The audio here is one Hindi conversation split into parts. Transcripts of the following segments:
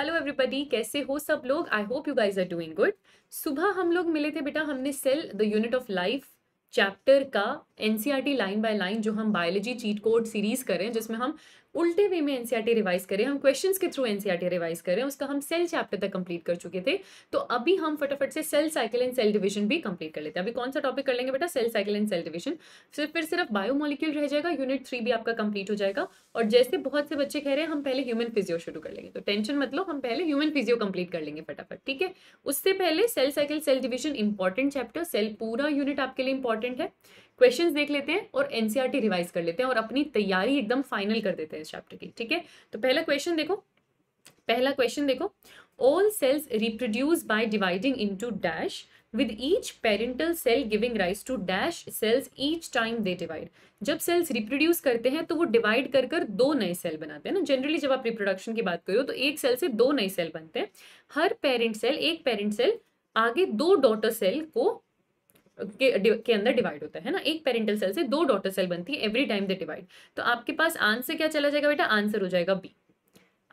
हेलो एवरीबडी कैसे हो सब लोग I hope you guys are doing good सुबह हम लोग मिले थे बेटा हमने cell the unit of life chapter का एनसीईआरटी लाइन बाय लाइन जो हम बायोलॉजी चीट कोड सीरीज़ करें जिसमें हम उल्टे वे में एनसीईआरटी रिवाइज e करें हम क्वेश्चंस के थ्रू एनसीईआरटी रिवाइज करें उसका हम सेल चैप्टर तक कंप्लीट कर चुके थे तो अभी हम फटाफट से cell cycle and cell division भी कंप्लीट कर लेते हैं अभी कौन सा टॉपिक कर लेंगे बेटा cell cycle and cell division सिर्फ फिर सिर्फ बायोमोलिक्यूल रह जाएगा यूनिट थ्री भी आपका कंप्लीट हो जाएगा और जैसे बहुत से बच्चे कह रहे हैं हम पहले ह्यूमन फिजियो शुरू कर लेंगे तो टेंशन मतलब हम पहले ह्यूमन फिजियो कंप्लीट कर लेंगे फटाफट ठीक है उससे पहले cell cycle cell division important chapter cell पूरा यूनिट आपके लिए इंपॉर्टेंट है क्वेश्चंस देख लेते हैं और एनसीईआरटी रिवाइज e कर लेते हैं और अपनी तैयारी एकदम फाइनल कर देते हैं इस चैप्टर की ठीक है तो पहला क्वेश्चन देखो पहला क्वेश्चन देखो all cells reproduce by dividing into dash with each parental cell giving rise to dash cells each time they divide जब सेल्स रिप्रोड्यूस करते हैं तो वो डिवाइड कर कर दो नए सेल बनाते हैं ना जनरली जब आप रिप्रोडक्शन की बात करो तो एक सेल से दो नए सेल बनते हैं हर पेरेंट सेल एक पेरेंट सेल आगे दो डॉटर सेल को के, के अंदर डिवाइड होता है ना एक पेरेंटल सेल से दो डॉटर सेल बनती है एवरी टाइम द डिवाइड तो आपके पास आंसर क्या चला जाएगा बेटा आंसर हो जाएगा बी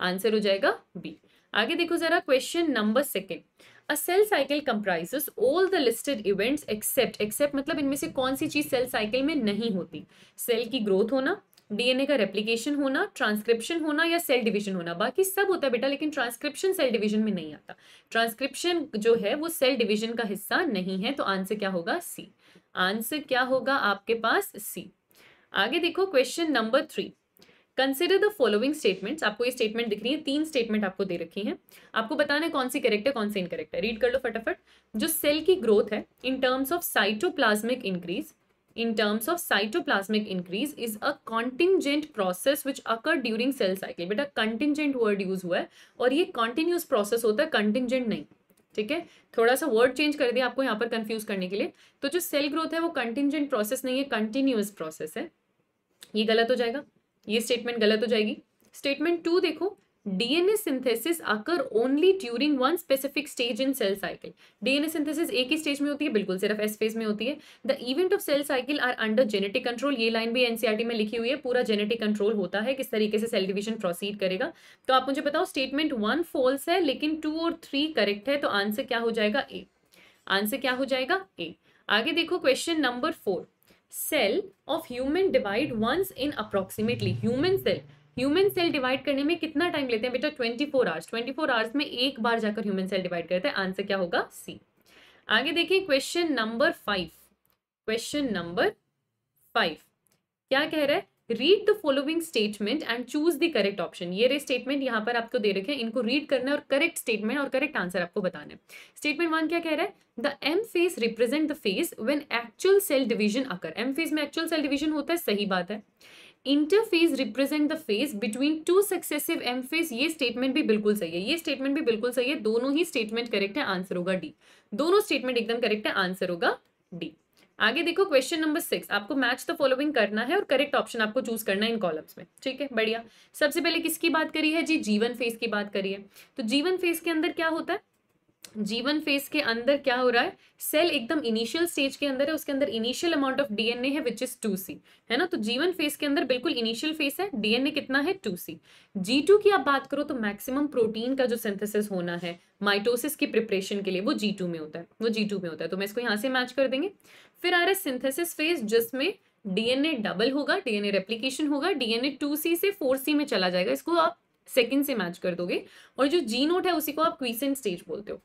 आंसर हो जाएगा बी आगे देखो जरा question number second a cell cycle comprises all the listed events except except मतलब इनमें से कौन सी चीज सेल साइकिल में नहीं होती सेल की ग्रोथ होना डीएनए का रेप्लीकेशन होना ट्रांसक्रिप्शन होना या सेल डिवीजन होना बाकी सब होता है बेटा लेकिन ट्रांसक्रिप्शन सेल डिवीजन में नहीं आता ट्रांसक्रिप्शन जो है वो सेल डिवीजन का हिस्सा नहीं है तो आंसर क्या होगा सी आंसर क्या होगा आपके पास सी आगे देखो question number three consider the following statements आपको ये स्टेटमेंट दिख रही है तीन स्टेटमेंट आपको दे रखी हैं आपको बताना है कौन सी करेक्ट है कौन सी इनकरेक्ट है रीड कर लो फटाफट जो सेल की ग्रोथ है in terms of cytoplasmic increase in terms of cytoplasmic increase is a contingent process which occur during cell cycle बेटा contingent word use हुआ है और ये continuous process होता है contingent नहीं ठीक है थोड़ा सा वर्ड चेंज कर दिया आपको यहाँ पर कंफ्यूज करने के लिए तो जो सेल ग्रोथ है वो कंटिजेंट प्रोसेस नहीं है कंटिन्यूस प्रोसेस है ये गलत हो जाएगा ये स्टेटमेंट गलत हो जाएगी स्टेटमेंट टू देखो DNA synthesis occurs only during one specific stage in cell cycle DNA synthesis एक ही स्टेज में होती है बिल्कुल सिर्फ एस फेज में होती है the event of cell cycle are under genetic control ये लाइन भी एनसीआरटी e में लिखी हुई है पूरा जेनेटिक कंट्रोल होता है किस तरीके से सेल डिविजन प्रोसीड करेगा तो आप मुझे बताओ स्टेटमेंट वन फॉल्स है लेकिन टू और थ्री करेक्ट है तो आंसर क्या हो जाएगा ए आंसर क्या हो जाएगा ए आगे देखो question number four cell of human divide once in approximately human cell human cell divide करने में कितना टाइम लेते हैं बेटा twenty four hours twenty four hours में एक बार जाकर ह्यूमन सेल डिवाइड करते हैं आंसर क्या होगा सी आगे देखिए question number five question number five क्या कह रहा है read the following statement and choose the correct option ये रे स्टेटमेंट यहाँ पर आपको दे रखे हैं इनको रीड करना है और करेक्ट स्टेटमेंट और करेक्ट आंसर आपको बताना है स्टेटमेंट वन क्या कह रहा है the M phase represent the phase when actual cell division occurs M phase में एक्चुअल सेल डिवीजन होता है सही बात है interphase represent the phase between two successive M phase ये स्टेटमेंट भी बिल्कुल सही है ये स्टेटमेंट भी बिल्कुल सही है दोनों ही स्टेटमेंट करेक्ट है आंसर होगा डी दोनों स्टेटमेंट एकदम करेक्ट है आंसर होगा डी आगे देखो क्वेश्चन नंबर सिक्स आपको मैच द फॉलोइंग करना है और करेक्ट ऑप्शन आपको चूज करना है इन कॉलम्स में ठीक है बढ़िया सबसे पहले किसकी बात करी है जी जीवन फेज की बात करी है तो जीवन फेज के अंदर क्या होता है जीवन फेज के अंदर क्या हो रहा है सेल एकदम इनिशियल स्टेज के अंदर है उसके अंदर इनिशियल अमाउंट ऑफ डीएनए है विच इज टू सी है ना तो जीवन फेज के अंदर बिल्कुल इनिशियल फेज है डीएनए कितना है टू सी जी टू की आप बात करो तो मैक्सिमम प्रोटीन का जो सिंथेसिस होना है माइटोसिस की प्रिपरेशन के लिए वो जी टू में होता है वो जी टू में होता है तो मैं इसको यहाँ से मैच कर देंगे फिर आ रहा है सिंथेसिस फेज जिसमें डीएनए डबल होगा डीएनए रेप्लीकेशन होगा डीएनए टू सी से फोर सी में चला जाएगा इसको आप सेकेंड से मैच कर दोगे और जो जी नोट है उसी को आप क्वीसेंट स्टेज बोलते हो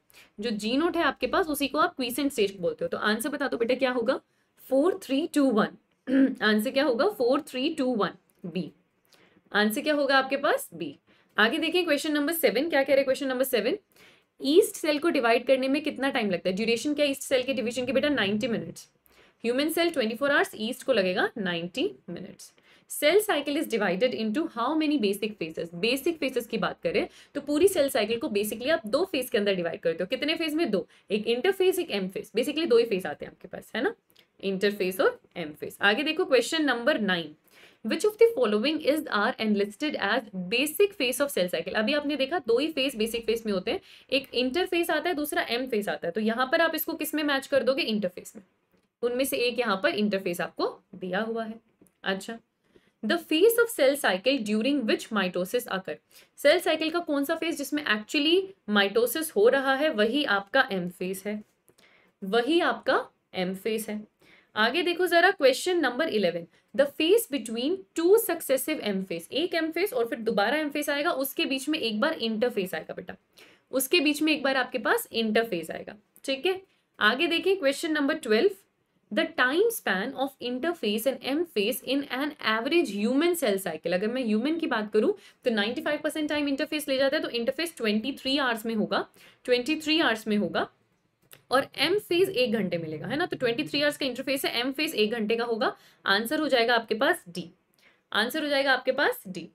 जो जी नोट है आपके पास उसी को आप क्वीसेंट स्टेज बोलते हो तो आंसर बता दो बेटा क्या होगा four three two one answer क्या होगा four three two one B answer क्या होगा आपके पास बी आगे देखिए क्वेश्चन नंबर सेवन क्या कह रहे question number seven yeast cell को डिवाइड करने में कितना टाइम लगता है ड्यूरेशन क्या ईस्ट सेल के डिवीजन के बेटा ninety minutes human cell twenty four hours yeast को लगेगा ninety minutes cell cycle is divided into how many basic phases basic phases की बात करें तो पूरी सेल साइकिल को बेसिकली आप दो फेज के अंदर डिवाइड करते हो कितने फेज में दो एक इंटरफेस एक एम फेस बेसिकली दो ही फेज आते हैं आपके पास है ना इंटरफेस और एम फेस आगे देखो question number nine which of the following is are enlisted as basic phase of cell cycle अभी आपने देखा दो ही फेस बेसिक फेस में होते हैं एक इंटरफेस आता है दूसरा एम फेस आता है तो यहाँ पर आप इसको किस में मैच कर दोगे इंटरफेस में उनमें से एक यहाँ पर इंटरफेस आपको दिया हुआ है अच्छा the phase of cell cycle during which mitosis आकर सेल साइकिल का कौन सा फेस जिसमें एक्चुअली माइटोसिस हो रहा है वही आपका एम फेस है वही आपका एम फेस है आगे देखो जरा question number eleven the phase between two successive M phase एक एम फेस और फिर दोबारा एम फेस आएगा उसके बीच में एक बार इंटरफेस आएगा बेटा उसके बीच में एक बार आपके पास इंटरफेस आएगा ठीक है आगे देखें question number twelve the time span of interphase and M phase in an average human cell cycle अगर मैं ह्यूमन की बात करूं तो फाइव परसेंट टाइम इंटरफेस ले जाता है तो इंटरफेस ट्वेंटी थ्री आवर्स में होगा ट्वेंटी थ्री आवर्स में होगा और एम फेज एक घंटे मिलेगा है ना तो ट्वेंटी थ्री आवर्स का इंटरफेस है एम फेज एक घंटे का होगा आंसर हो जाएगा आपके पास डी आंसर हो जाएगा आपके पास डी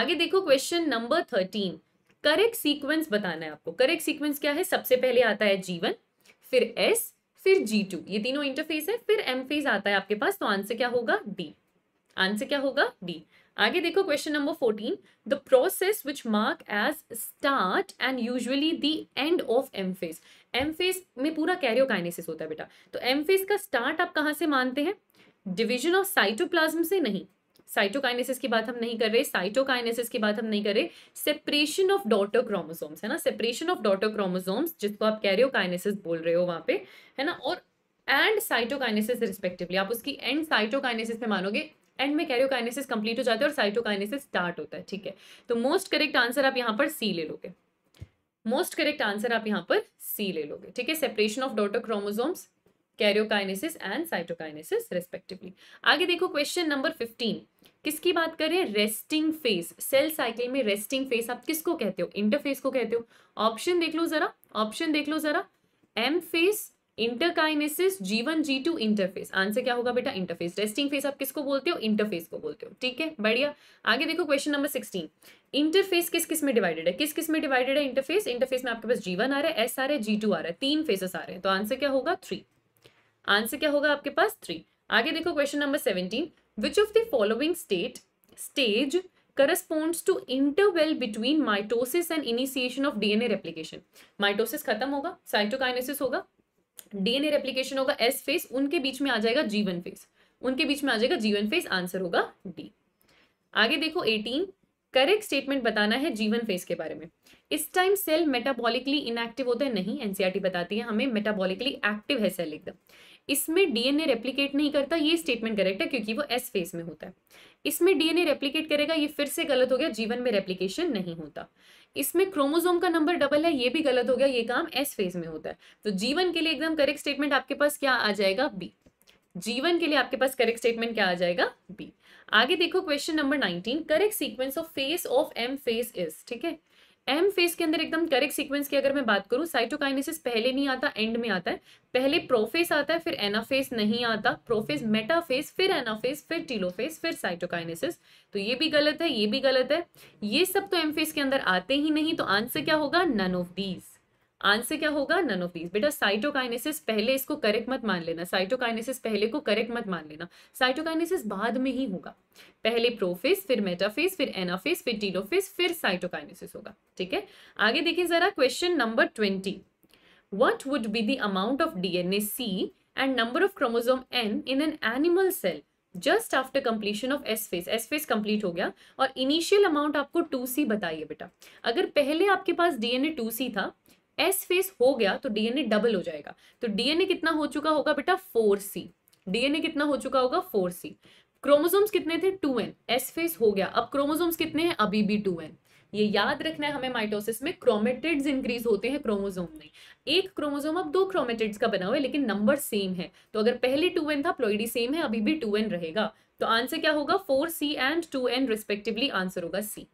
आगे देखो question number thirteen correct sequence बताना है आपको करेक्ट सीक्वेंस क्या है सबसे पहले आता है जीवन फिर एस फिर जी टू ये तीनों इंटरफेस है फिर एम फेज आता है आपके पास तो आंसर क्या होगा डी आंसर क्या होगा डी आगे देखो question number fourteen the process which mark as start and usually the end of M phase M phase में पूरा कैरियोकाइनेसिस होता है बेटा तो एम फेज का स्टार्ट आप कहाँ से मानते हैं डिविजन ऑफ साइटोप्लाज्म से नहीं साइटोकाइनेसिस की बात हम नहीं कर रहे साइटोकाइनेसिस की बात हम नहीं कर रहे सेपरेशन ऑफ डॉटर क्रोमोसोम्स है ना सेपरेशन ऑफ डॉटर क्रोमोसोम्स जिसको आप कैरियोकाइनेसिस बोल रहे हो वहाँ पे है ना और एंड साइटोकाइनेसिस रिस्पेक्टिवली आप उसकी एंड साइटोकाइनेसिस में मानोगे एंड में कैरियोकाइनेसिस कंप्लीट हो जाता है और साइटोकाइनेसिस स्टार्ट होता है ठीक है तो मोस्ट करेक्ट आंसर आप यहाँ पर सी ले लोगे मोस्ट करेक्ट आंसर आप यहाँ पर सी ले लोगे ठीक है separation of daughter chromosomes karyokinesis and cytokinesis respectively आगे देखो क्वेश्चन नंबर फिफ्टीन किसकी बात कर रहे हैं रेस्टिंग फेस सेल साइकिल में रेस्टिंग फेस आप किसको कहते हो इंटरफेस को कहते हो ऑप्शन देख लो जरा ऑप्शन देख लो जरा M phase interkinesis G one G two interphase answer क्या होगा बेटा इंटरफेस रेस्टिंग फेस आप किसको बोलते हो इंटरफेस को बोलते हो ठीक है बढ़िया आगे देखो क्वेश्चन नंबर सिक्सटीन इंटरफेस किस किस में डिवाइडेड है किस किस में डिवाइडेड है इंटरफेस इंटरफेस में आपके पास जीवन आ रहा है एस आ रहा है जी टू आ रहा है तीन फेसेस आ रहे हैं तो आंसर क्या होगा थ्री आंसर क्या होगा आपके पास थ्री आगे देखो question number seventeen which of the following state stage corresponds to interval between mitosis and initiation of DNA replication mitosis खत्म होगा साइटोकाइनेसिस होगा डीएनए रेप्लीकेशन होगा एस फेस उनके बीच में आ जाएगा जीवन फेस उनके बीच में आ जाएगा जीवन फेस आंसर होगा डी आगे देखो एटीन करेक्ट स्टेटमेंट बताना है जीवन फेस के बारे में इस टाइम सेल मेटाबॉलिकली इनएक्टिव होता है नहीं एनसीईआरटी e बताती है हमें मेटाबॉलिकली एक्टिव है सेल एकदम इसमें डीएनए रेप्लीकेट नहीं करता ये स्टेटमेंट करेक्ट है क्योंकि वो एस फेज में होता है इसमें डीएनए रेप्लीकेट करेगा ये फिर से गलत हो गया जीवन में रेप्लीकेशन नहीं होता इसमें क्रोमोजोम का नंबर डबल है ये भी गलत हो गया ये काम एस फेज में होता है तो जीवन के लिए एकदम करेक्ट स्टेटमेंट आपके पास क्या आ जाएगा बी जीवन के लिए आपके पास करेक्ट स्टेटमेंट क्या आ जाएगा बी आगे देखो question number nineteen correct sequence of phase of M phase is ठीक है एम फेज के अंदर एकदम करेक्ट सीक्वेंस की अगर मैं बात करूँ साइटोकाइनेसिस पहले नहीं आता एंड में आता है पहले प्रोफेस आता है फिर एनाफेस नहीं आता प्रोफेस मेटाफेस फिर एनाफेस फिर टीलोफेस फिर साइटोकाइनेसिस तो ये भी गलत है ये भी गलत है ये सब तो एम फेज के अंदर आते ही नहीं तो आंसर क्या होगा नन ऑफ दीज आंसर क्या होगा नन ऑफ दीज बेटा साइटोकाइनेसिस पहले इसको करेक्ट मत मान लेना साइटोकाइनेसिस पहले को करेक्ट मत मान लेना साइटोकाइनेसिस बाद में ही होगा पहले प्रोफेस फिर मेटाफेस फिर एनाफेस फिर टीलोफेस फिर साइटोकाइनेसिस होगा ठीक है आगे देखिए जरा question number twenty what would be the amount of DNA C and number of chromosome N in an animal cell just after completion of S phase. S phase complete हो गया और इनिशियल अमाउंट आपको टू सी बताइए बेटा अगर पहले आपके पास टू सी था एस फेस हो गया तो डीएनए डबल हो जाएगा तो डीएनए कितना हो चुका होगा बेटा फोर सी डीएनए कितना हो चुका होगा फोर सी क्रोमोजोम्स कितने थे टू एन एस फेस हो गया अब क्रोमोजोम्स कितने हैं अभी भी टू एन ये याद रखना है हमें माइटोसिस में क्रोमेटिड्स इंक्रीज होते हैं क्रोमोजोम में एक क्रोमोजोम अब दो क्रोमेटिड्स का बना हुआ है लेकिन नंबर सेम है तो अगर पहले टू एन था प्लोइडी सेम है अभी भी टू एन रहेगा तो आंसर क्या होगा four C and two N respectively answer होगा सी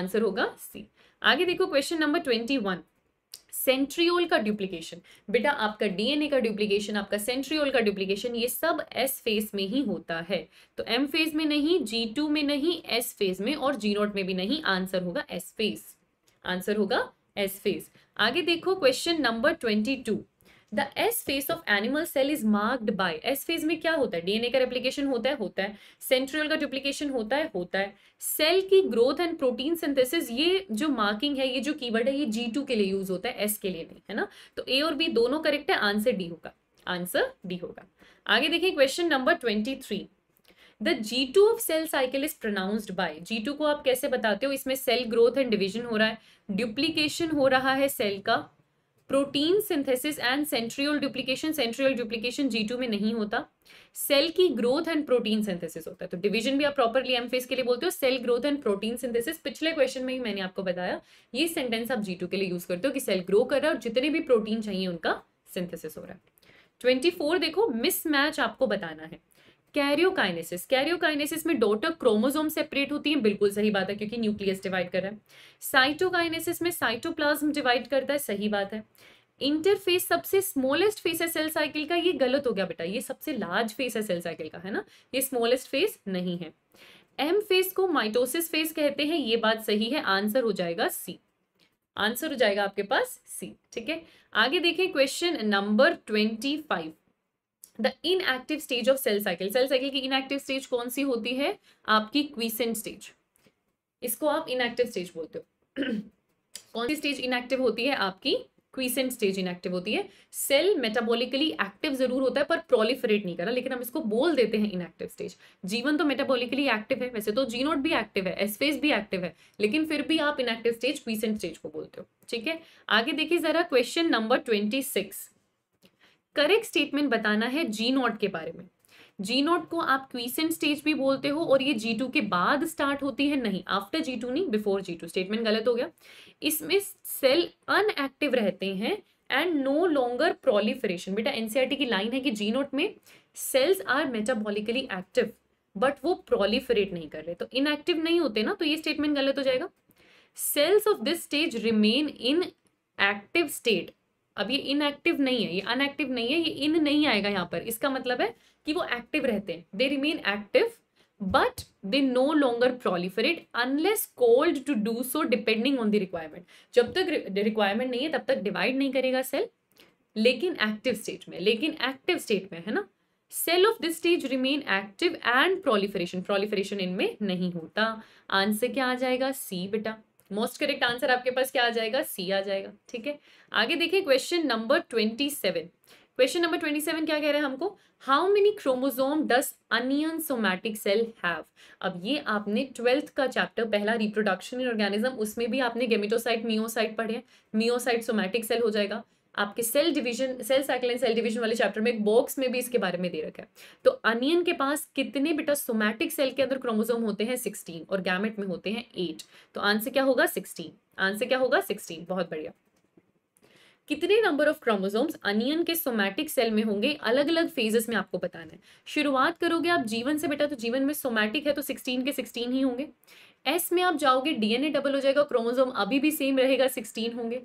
आंसर होगा सी आगे देखो question number twenty one centriole का डुप्लीकेशन बेटा आपका डीएनए का डुप्लीकेशन आपका सेंट्रियोल का डुप्लीकेशन ये सब एस फेज में ही होता है तो एम फेज में नहीं जी टू में नहीं एस फेज में और जी नोट में भी नहीं आंसर होगा एस फेज आंसर होगा एस फेज आगे देखो question number twenty two the S phase of animal cell is marked by S phase में क्या होता है डीएनए का रेप्लीकेशन होता है होता है सेंट्रियल का डुप्लीकेशन होता है होता है सेल की ग्रोथ एंड प्रोटीन सिंथेसिस ये जो मार्किंग है ये जो कीवर्ड है ये जी टू के लिए यूज होता है एस के लिए नहीं है ना तो ए और बी दोनों करेक्ट है आंसर डी होगा आंसर डी होगा आगे देखिए question number twenty three the G two of cell cycle is pronounced by G two को आप कैसे बताते हो इसमें सेल ग्रोथ एंड डिविजन हो रहा है डुप्लीकेशन हो रहा है सेल का protein synthesis and centriole duplication centriole duplication G two में नहीं होता सेल की ग्रोथ एंड प्रोटीन सिंथेसिस होता है तो डिवीजन भी आप प्रॉपरली एम फेस के लिए बोलते हो cell growth and protein synthesis पिछले क्वेश्चन में ही मैंने आपको बताया ये सेंटेंस आप जी के लिए यूज करते हो कि सेल ग्रो कर रहा है और जितने भी प्रोटीन चाहिए उनका सिंथेसिस हो रहा है ट्वेंटी देखो मिसमैच आपको बताना है कैरियोकाइनेसिस कैरियोकाइनेसिस में डॉटर क्रोमोसोम सेपरेट होती है बिल्कुल सही बात है क्योंकि न्यूक्लियस डिवाइड कर रहा है साइटोकाइनेसिस में साइटोप्लाज्म डिवाइड करता है सही बात है इंटरफेस सबसे स्मॉलेस्ट फेस है सेल साइकिल का ये गलत हो गया बेटा ये सबसे लार्ज फेस है सेल साइकिल का है ना ये स्मॉलेस्ट फेस नहीं है एम फेस को माइटोसिस फेस कहते हैं ये बात सही है आंसर हो जाएगा सी आंसर हो जाएगा आपके पास सी ठीक है आगे देखें question number twenty five the inactive stage of cell cycle cell cycle की इनएक्टिव स्टेज कौन सी होती है आपकी क्वीसेंट स्टेज इसको आप इनएक्टिव स्टेज बोलते हो कौन सी स्टेज इनएक्टिव होती है आपकी क्वीसेंट स्टेज इनएक्टिव होती है सेल मेटाबॉलिकली एक्टिव जरूर होता है पर प्रोलिफरेट नहीं कर रहा लेकिन हम इसको बोल देते हैं इनएक्टिव स्टेज जीवन तो मेटाबॉलिकली एक्टिव है वैसे तो जीनोट भी एक्टिव है एसफेज भी एक्टिव है लेकिन फिर भी आप इनएक्टिव स्टेज क्वीसेंट स्टेज को बोलते हो ठीक है आगे देखिए जरा question number twenty six correct statement बताना है जी नॉट के बारे में जी नॉट को आप क्वीसेंट स्टेज भी बोलते हो और ये जी टू के बाद स्टार्ट होती है नहीं आफ्टर जी टू नहीं बिफोर जी टू स्टेटमेंट गलत हो गया इसमें सेल अनएक्टिव रहते हैं एंड नो लॉन्गर प्रोलिफरेशन बेटा एनसीईआरटी e की लाइन है कि जी नोट में cells are metabolically active but वो प्रोलिफरेट नहीं कर रहे तो इनएक्टिव नहीं होते ना तो ये स्टेटमेंट गलत हो जाएगा cells of this stage remain inactive state अब ये इनएक्टिव नहीं है ये अनएक्टिव नहीं है ये इन नहीं आएगा यहाँ पर इसका मतलब है कि वो एक्टिव रहते हैं they remain active but they no longer proliferate unless called to do so depending on the requirement जब तक रिक्वायरमेंट नहीं है तब तक डिवाइड नहीं करेगा सेल लेकिन एक्टिव स्टेट में लेकिन एक्टिव स्टेट में है ना cell of this stage remain active and proliferation proliferation इनमें नहीं होता आंसर क्या आ जाएगा सी बेटा मोस्ट करेक्ट आंसर आपके पास क्या आ जाएगा सी आ जाएगा ठीक है आगे देखिए question number twenty seven question number twenty seven क्या कह रहे हैं हमको how many chromosome does onion somatic cell have अब ये आपने ट्वेल्थ का चैप्टर पहला रिप्रोडक्शन इन ऑर्गेनिज्म उसमें भी आपने गेमिटोसाइट मियोसाइट पढ़े मियोसाइट सोमैटिक सेल हो जाएगा आपके cell division cell cycle and cell division वाले चैप्टर में एक बॉक्स में भी इसके बारे में दे रखा है तो अनियन के पास कितने बेटा सोमैटिक सेल के अंदर क्रोमोजोम होते हैं सिक्सटीन और गैमेट में होते हैं एट तो आंसर क्या होगा सिक्सटीन आंसर क्या होगा सिक्सटीन बहुत बढ़िया कितने नंबर ऑफ क्रोमोसोम्स अनियन के सोमैटिक सेल में होंगे अलग अलग फेजेस में आपको बताना है शुरुआत करोगे आप जीवन से बेटा तो जीवन में सोमैटिक है तो 16 के 16 ही होंगे एस में आप जाओगे डीएनए डबल हो जाएगा क्रोमोजोम अभी भी सेम रहेगा सिक्सटीन होंगे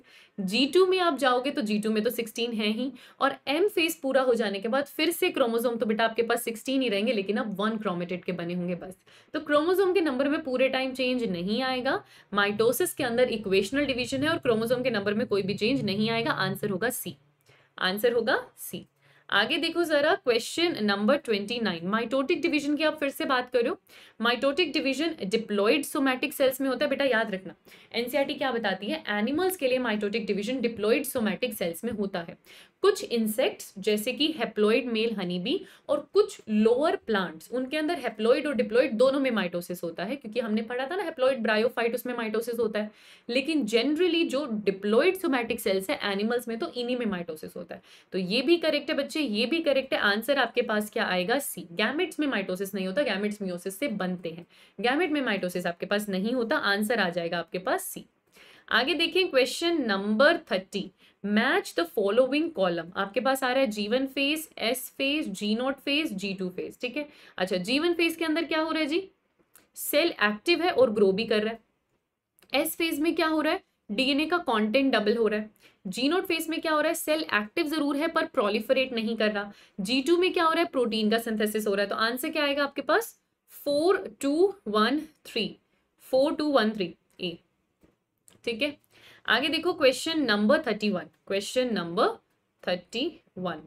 जी टू में आप जाओगे तो जी टू में तो सिक्सटीन है ही और एम फेज पूरा हो जाने के बाद फिर से क्रोमोजोम तो बेटा आपके पास सिक्सटीन ही रहेंगे लेकिन अब वन क्रोमेटेड के बने होंगे बस तो क्रोमोजोम के नंबर में पूरे टाइम चेंज नहीं आएगा माइटोसिस के अंदर इक्वेशनल डिविजन है और क्रोमोजोम के नंबर में कोई भी चेंज नहीं आएगा आंसर होगा सी आंसर होगा सी आगे देखो जरा question number twenty nine mitotic division की आप फिर से बात करो mitotic division diploid somatic cells में होता है बेटा याद रखना एनसीआरटी e क्या बताती है एनिमल्स के लिए mitotic division diploid somatic cells में होता है कुछ इंसेक्ट्स जैसे कि हेप्लोइड मेल हनी हनीबी और कुछ लोअर प्लांट्स उनके अंदर हेप्लोइड और डिप्लोइड दोनों में माइटोसिस होता है क्योंकि हमने पढ़ा था ना हेप्लोइड ब्रायोफाइट उसमें माइटोसिस होता है लेकिन जनरली जो डिप्लोइड सोमैटिक सेल्स है एनिमल्स में तो इन्हीं में माइटोसिस होता है तो ये भी करेक्ट है बच्चे ये भी करेक्ट है आंसर आपके पास क्या आएगा सी गैमिट्स में माइटोसिस नहीं होता गैमिट्स मियोसिस से बनते हैं गैमिट में माइटोसिस आपके पास नहीं होता आंसर आ जाएगा आपके पास सी आगे देखें question number thirty match the following column आपके पास आ रहा है G one phase S phase G nought phase G two phase ठीक है अच्छा जीवन फेज के अंदर क्या हो रहा है जी सेल एक्टिव है और ग्रो भी कर रहा है एस फेज में क्या हो रहा है डीएनए का कंटेंट डबल हो रहा है जी नोट फेज में क्या हो रहा है सेल एक्टिव जरूर है पर प्रोलिफरेट नहीं कर रहा जी टू में क्या हो रहा है प्रोटीन का सिंथेसिस हो रहा है तो आंसर क्या आएगा आपके पास four two one three four two one three A ठीक है आगे देखो question number thirty one question number thirty one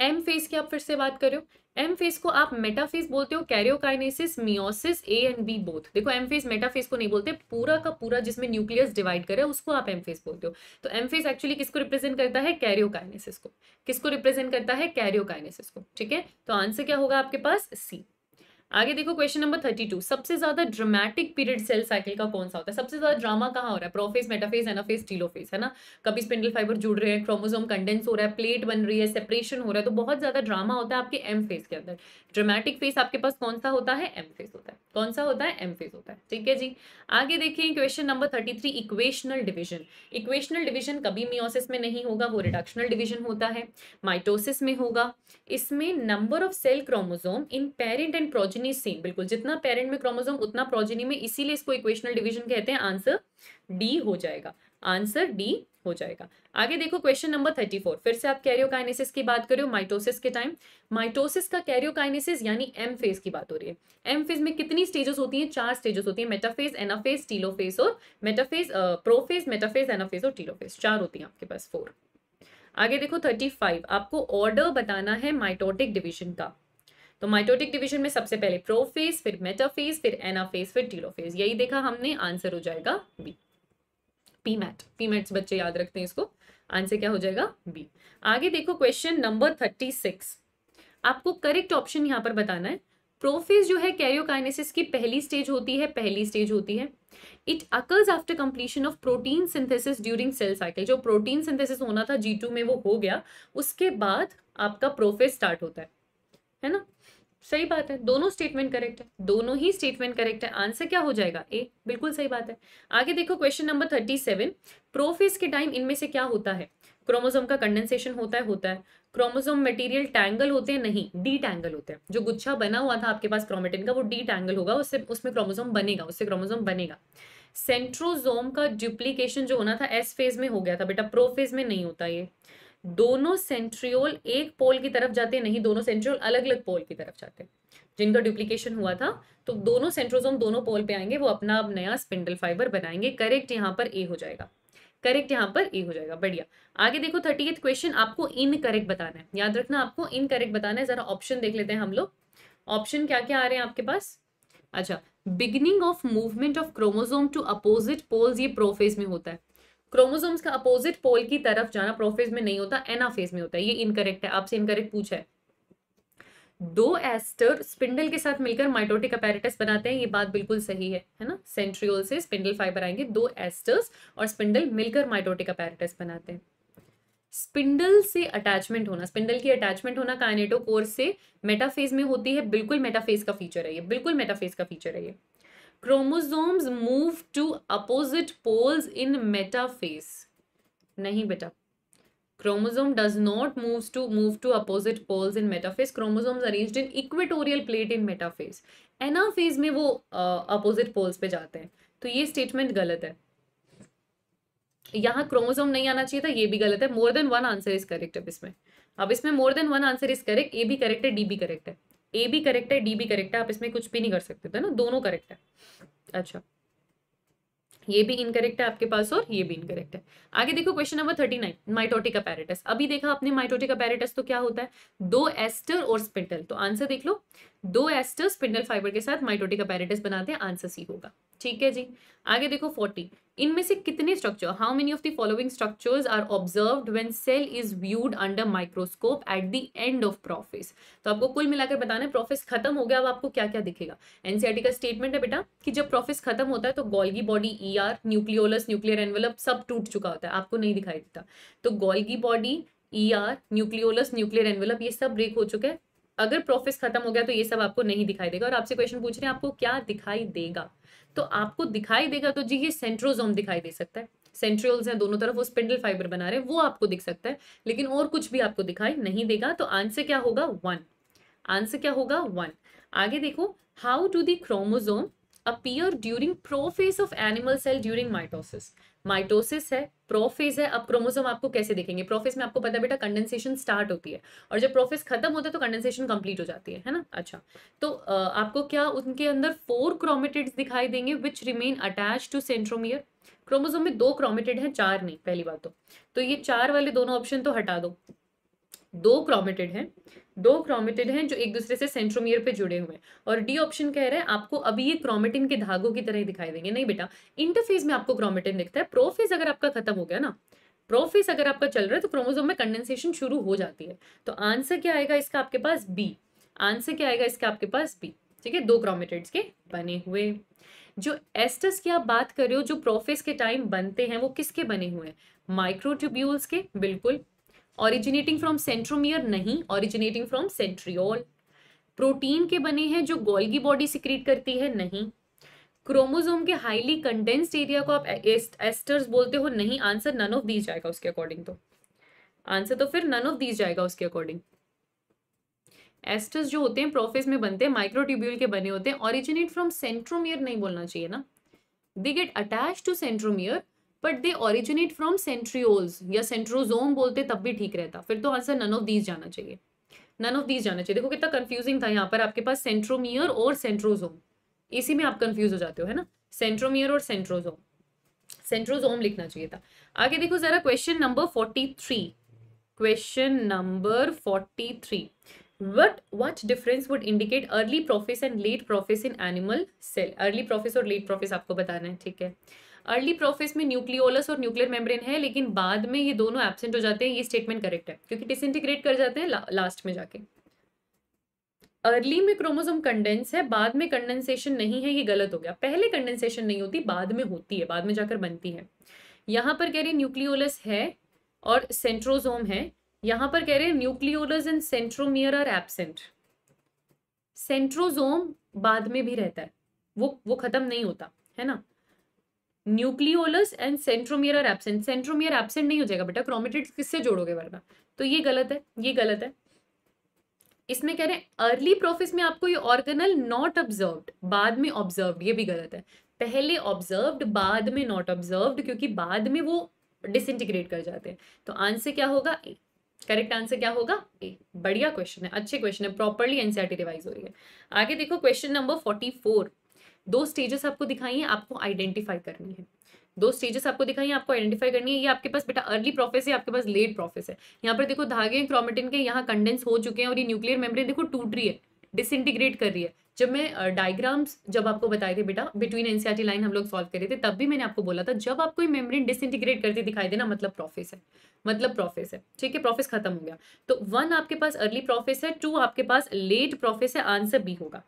M phase की आप फिर से बात करो एम फेस को आप मेटाफेस बोलते हो karyokinesis meiosis A and B both देखो एम फेस मेटाफेस को नहीं बोलते पूरा का पूरा जिसमें न्यूक्लियस डिवाइड करे उसको आप एम फेस बोलते हो तो एम फेस एक्चुअली किसको रिप्रेजेंट करता है कैरियोकाइनेसिस को किसको रिप्रेजेंट करता है कैरियोकाइनेसिस को ठीक है तो आंसर क्या होगा आपके पास सी आगे देखो क्वेश्चन नंबर थर्टी टू सबसे ज्यादा ड्रामेटिक पीरियड सेल साइकिल का कौन सा होता है सबसे ज्यादा ड्रामा कहाँ हो रहा है प्रोफेस मेटाफेस एनाफेस टीलोफेस है ना कभी स्पिंडल फाइबर जुड़ रहे हैं क्रोमोजोम कंडेंस हो रहा है प्लेट बन रही है सेपरेशन हो रहा है तो बहुत ज्यादा ड्रामा होता है आपके एम फेज के अंदर ड्रामेटिक फेस आपके पास कौन सा होता है एम फेज होता है कौन सा होता है एम फेज होता है ठीक है जी आगे देखें question number thirty three equational division equational division कभी मियोसिस में नहीं होगा वो रिडक्शनल डिविजन होता है माइटोसिस में होगा इसमें number of cell chromosome in parent and project progeny same बिल्कुल जितना पेरेंट में क्रोमोजोम उतना प्रोजेनी में इसीलिए इसको इक्वेशनल डिवीजन कहते हैं आंसर डी हो जाएगा आंसर डी हो जाएगा आगे देखो क्वेश्चन नंबर थर्टी फोर फिर से आप कैरियोकाइनेसिस की बात करो माइटोसिस के टाइम माइटोसिस का कैरियोकाइनेसिस यानी एम फेज की बात हो रही है एम फेज में कितनी स्टेजेस होती हैं चार स्टेजेस होती हैं मेटाफेज एनाफेज टीलोफेज और मेटाफेज प्रोफेज मेटाफेज एनाफेज और टीलोफेज चार होती हैं आपके पास फोर आगे देखो थर्टी फाइव आपको ऑर्डर बताना है माइटोटिक डिविजन का तो माइटोटिक डिवीजन में सबसे पहले प्रोफेज फिर मेटाफेज फिर एनाफेज फिर टीलोफेज यही देखा हमने आंसर हो जाएगा बी पीमैट पीमैट्स बच्चे याद रखते हैं इसको आंसर क्या हो जाएगा बी आगे देखो क्वेश्चन नंबर थर्टी सिक्स आपको करेक्ट ऑप्शन यहाँ पर बताना है प्रोफेज जो है कैरियोकाइनेसिस की पहली स्टेज होती है पहली स्टेज होती है it occurs after completion of protein synthesis during cell cycle जो प्रोटीन सिंथेसिस होना था जी में वो हो गया उसके बाद आपका प्रोफेज स्टार्ट होता है है ना सही बात है दोनों स्टेटमेंट करेक्ट है दोनों ही स्टेटमेंट करेक्ट है आंसर क्या हो जाएगा ए बिल्कुल सही बात है आगे देखो question number thirty seven prophase के टाइम इनमें से क्या होता है क्रोमोजोम का कंडेंसेशन होता है होता है क्रोमोजोम मटेरियल टैंगल होते हैं नहीं डी टैंगल होते हैं जो गुच्छा बना हुआ था आपके पास क्रोमेटिन का वो डी टैंगल होगा उससे उसमें क्रोमोजोम बनेगा उससे क्रोमोजोम बनेगा सेंट्रोजोम का डुप्लीकेशन जो होना था एस फेज में हो गया था बेटा प्रोफेज में नहीं होता ये दोनों सेंट्रियोल एक पोल की तरफ जाते हैं नहीं दोनों सेंट्रियोल अलग अलग पोल की तरफ जाते हैं जिनका डुप्लीकेशन हुआ था तो दोनों सेंट्रोजोम दोनों पोल पे आएंगे वो अपना अब नया स्पिंडल फाइबर बनाएंगे करेक्ट यहाँ पर ए हो जाएगा करेक्ट यहाँ पर ए हो जाएगा बढ़िया आगे देखो थर्टी एथ क्वेश्चन आपको इनकरेक्ट बताना है याद रखना आपको इनकरेक्ट बताना है जरा ऑप्शन देख लेते हैं हम लोग ऑप्शन क्या क्या आ रहे हैं आपके पास अच्छा beginning of movement of chromosome to opposite poles ये प्रोफेज में होता है क्रोमोसोम्स का अपोजिट पोल की तरफ जाना प्रोफेज में नहीं होता एनाफेज में होता है ये इनकरेक्ट है आपसे इनकरेक्ट पूछा है दो एस्टर स्पिंडल के साथ मिलकर माइटोटिक अपेरेटस बनाते हैं ये बात बिल्कुल सही है है ना सेंट्रियोल से स्पिंडल फाइबर आएंगे दो एस्टर्स और स्पिंडल मिलकर माइटोटिक अपेरेटस बनाते हैं स्पिंडल से अटैचमेंट होना स्पिंडल की अटैचमेंट होना काइनेटोकोर से मेटाफेज में होती है बिल्कुल मेटाफेज का फीचर है ये बिल्कुल मेटाफेज का फीचर है ये chromosomes move to opposite poles in metaphase नहीं बेटा chromosome does not move to move to opposite poles in metaphase chromosomes arrange in equatorial plate in metaphase anaphase में वो अपोजिट uh, पोल्स पे जाते हैं तो ये स्टेटमेंट गलत है यहाँ क्रोमोसोम नहीं आना चाहिए था ये भी गलत है more than one answer is correct अब इसमें अब इसमें more than one answer is correct A भी करेक्ट है डी भी करेक्ट है ए भी करेक्ट है डी भी करेक्ट है आप इसमें कुछ भी नहीं कर सकते थे तो ना दोनों करेक्ट है अच्छा ये भी इनकरेक्ट है आपके पास और ये भी इनकरेक्ट है आगे देखो question number thirty nine mitotic apparatus अभी देखा आपने माइटोटिक अपेरेटस तो क्या होता है दो एस्टर और स्पिंडल तो आंसर देख लो दो एस्टर स्पिंडल फाइबर के साथ माइटोटिक अपेरेटस बनाते हैं आंसर सी होगा ठीक है जी आगे देखो फोर्टी इनमें से कितने structure how many of the following structures are observed when cell is viewed under microscope at the end of prophase तो आपको कुल मिलाकर बताना है प्रोफेस खत्म हो गया अब आपको क्या क्या दिखेगा एनसीआरटी e का स्टेटमेंट है बेटा कि जब प्रोफेस खत्म होता है तो Golgi body E R nucleolus nuclear envelope सब टूट चुका होता है आपको नहीं दिखाई देता तो Golgi body E R nucleolus nuclear envelope ये सब ब्रेक हो चुका है अगर प्रोफेस खत्म हो गया तो ये सब आपको नहीं दिखाई देगा और आपसे क्वेश्चन पूछ रहे हैं आपको क्या दिखाई देगा तो आपको दिखाई देगा तो जी ये सेंट्रोजोम दिखाई दे सकता है सेंट्रियोल्स हैं दोनों तरफ वो स्पिंडल फाइबर बना रहे हैं वो आपको दिख सकता है लेकिन और कुछ भी आपको दिखाई नहीं देगा तो आंसर क्या होगा वन आंसर क्या होगा वन आगे देखो how do the chromosome appear during prophase of animal cell during mitosis mitosis है प्रोफेज है अब क्रोमोसोम आपको कैसे देखेंगे प्रोफेज में आपको पता है बेटा कंडेंसेशन स्टार्ट होती है और जब प्रोफेज खत्म होता है तो कंडेंसेशन कंप्लीट हो जाती है है ना अच्छा तो आपको क्या उनके अंदर फोर क्रोमेटेड दिखाई देंगे which remain attach to centromere chromosome में दो क्रोमेटेड है चार नहीं पहली बात तो तो ये चार वाले दोनों ऑप्शन तो हटा दो दो क्रोमेटेड हैं दो क्रोमेटिड हैं जो एक दूसरे से सेंट्रोमियर पे जुड़े हुए हैं और डी ऑप्शन कह रहा है आपको अभी ये क्रोमेटिन के धागों की तरह दिखाई देंगे नहीं बेटा इंटरफेज में आपको क्रोमेटिन दिखता है प्रोफेज अगर आपका खत्म हो गया ना प्रोफेज अगर आपका चल रहा है तो क्रोमोजोम में कंडेंसेशन शुरू हो जाती है तो आंसर क्या आएगा इसका आपके पास बी आंसर क्या आएगा इसका आपके पास बी ठीक है दो क्रोमेटेड्स के बने हुए जो एस्टस की आप बात कर रहे हो जो प्रोफेस के टाइम बनते हैं वो किसके बने हुए हैं माइक्रोट्यूब्यूल्स के बिल्कुल ऑरिजिनेटिंग फ्रॉम सेंट्रोमियर नहीं ऑरिजिनेटिंग फ्रॉम सेंट्रियोल प्रोटीन के बने हैं जो गोल्गी बॉडी सिक्रीट करती है नहीं क्रोमोजोम के हाईली कंडेंस्ड एरिया को आप एस्टर्स बोलते हो नहीं आंसर नन ऑफ दीज जाएगा उसके अकॉर्डिंग तो आंसर तो फिर नन ऑफ दीज जाएगा उसके अकॉर्डिंग एस्टर्स जो होते हैं प्रोफेस में बनते हैं माइक्रोट्यूब्यूल के बने होते हैं ओरिजिनेट फ्रॉम सेंट्रोमियर नहीं बोलना चाहिए ना they get attach to centromere but they originate from centrioles या सेंट्रोजोम बोलते तब भी ठीक रहता फिर तो आंसर नन ऑफ दीज जाना चाहिए नन ऑफ दीज जाना चाहिए देखो कितना कंफ्यूजिंग था यहाँ पर आपके पास सेंट्रोमियर और सेंट्रोजोम इसी में आप कंफ्यूज हो जाते हो है ना सेंट्रोमियर और सेंट्रोजोम सेंट्रोजोम लिखना चाहिए था आगे देखो जरा question number forty three question number forty three what what difference would indicate early prophase and late prophase in animal cell early और लेट प्रोफेस आपको बताना है ठीक है अर्ली प्रोफेस में न्यूक्लियोलस और न्यूक्लियर मेम्ब्रेन है लेकिन बाद में ये दोनों एबसेंट हो जाते हैं ये स्टेटमेंट करेक्ट है क्योंकि डिसइंटीग्रेट कर जाते हैं ला, लास्ट में जाके अर्ली में क्रोमोसोम कंडेंस है बाद में कंडेंसेशन नहीं है ये गलत हो गया पहले कंडेंसेशन नहीं होती बाद में होती है बाद में जाकर बनती है यहाँ पर कह रहे न्यूक्लियोलस है और सेंट्रोजोम है यहाँ पर कह रहे nucleolus and centromere are absent centrosome बाद में भी रहता है वो वो खत्म नहीं होता है ना nucleolus and centromere are absent centromere absent नहीं हो जाएगा बेटा क्रोमेटिड किससे जोड़ोगे वरना तो ये गलत है ये गलत है इसमें कह रहे हैं अर्ली प्रोफेस में आपको ये ऑर्गेनल नॉट ऑब्जर्व बाद में ऑब्जर्व ये भी गलत है पहले ऑब्जर्व बाद में नॉट ऑब्जर्व क्योंकि बाद में वो डिसइंटीग्रेट कर जाते हैं तो आंसर क्या होगा ए करेक्ट आंसर क्या होगा ए बढ़िया क्वेश्चन है अच्छे क्वेश्चन है प्रॉपरली एनसीआरटी रिवाइज हो रही है आगे देखो क्वेश्चन नंबर फोर्टी फोर दो स्टेजेस आपको दिखाई है आपको आइडेंटिफाई करनी है दो स्टेजेस आपको दिखाई आपको आइडेंटिफाई करनी है ये आपके पास बेटा अर्ली प्रोफेस है आपके पास लेट प्रोफेस है यहाँ पर देखो धागे क्रोमेटिन के यहाँ कंडेंस हो चुके हैं और ये न्यूक्लियर मेमरी देखो टूट रही है डिसइंटीग्रेट कर रही है जब मैं डायग्राम्स जब आपको बताए थे बेटा बिटवीन एनसीआरटी लाइन हम लोग सॉल्व करे थे तब भी मैंने आपको बोला था जब आपको ये मेम्ब्रेन डिसइंटीग्रेट करती दिखाई देना मतलब प्रोफेस है मतलब प्रोफेस है ठीक है प्रोफेस खत्म हो गया तो वन आपके पास अर्ली प्रोफेस है टू आपके पास लेट प्रोफेस है आंसर बी होगा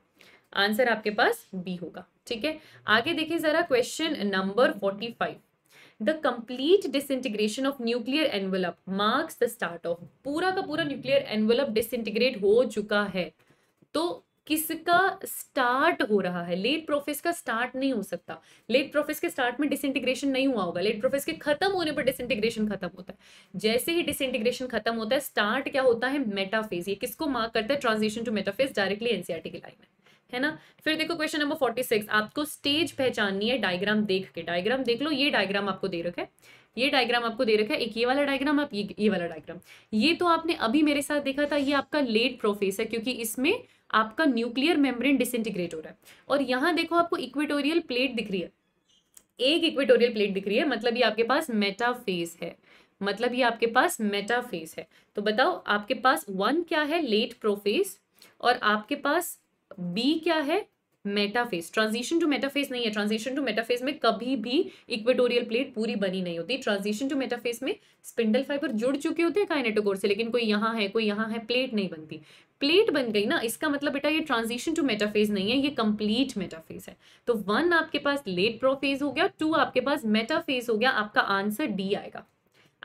आंसर आपके पास बी होगा ठीक है आगे देखिए जरा question number forty five the complete disintegration of nuclear envelope marks the start of पूरा का पूरा न्यूक्लियर एनवलप इंटीग्रेट हो चुका है तो किसका स्टार्ट हो रहा है लेट प्रोफेस का स्टार्ट नहीं हो सकता लेट प्रोफेस के स्टार्ट में डिसइंटीग्रेशन नहीं हुआ होगा लेट प्रोफेस के खत्म होने पर डिसइंटीग्रेशन खत्म होता है जैसे ही डिसइंटीग्रेशन खत्म होता है स्टार्ट क्या होता है मेटाफेज ये किसको मार्क करता है transition to metaphase directly NCERT की लाइन में है ना फिर देखो क्वेश्चन नंबर फोर्टी सिक्स आपको स्टेज पहचाननी है डायग्राम देख के डायग्राम देख लो ये डायग्राम आपको दे रखा है ये डायग्राम आपको दे रखा है एक ये वाला डायग्राम आप ये ये वाला डायग्राम ये तो आपने अभी मेरे साथ देखा था ये आपका लेट प्रोफेस है क्योंकि इसमें आपका न्यूक्लियर मेम्ब्रेन डिसइंटीग्रेट हो रहा है और यहाँ देखो आपको इक्वेटोरियल प्लेट दिख रही है एक इक्वेटोरियल प्लेट दिख रही है मतलब ये आपके पास मेटाफेस है मतलब ये आपके पास मेटाफेस है तो बताओ आपके पास वन क्या है लेट प्रोफेस और आपके पास बी क्या है मेटाफेस ट्रांजिशन टू मेटाफेस नहीं है ट्रांजिशन टू मेटाफेस में कभी भी इक्वेटोरियल प्लेट पूरी बनी नहीं होती ट्रांजिशन टू मेटाफेस में स्पिंडल फाइबर जुड़ चुके होते हैं काइनेटोकोर से लेकिन कोई यहाँ है कोई यहाँ है प्लेट नहीं बनती प्लेट बन गई ना इसका मतलब बेटा ये ट्रांजिशन टू मेटाफेज नहीं है ये कंप्लीट मेटाफेज है तो वन आपके पास लेट प्रोफेज हो गया टू आपके पास मेटाफेज हो गया आपका आंसर डी आएगा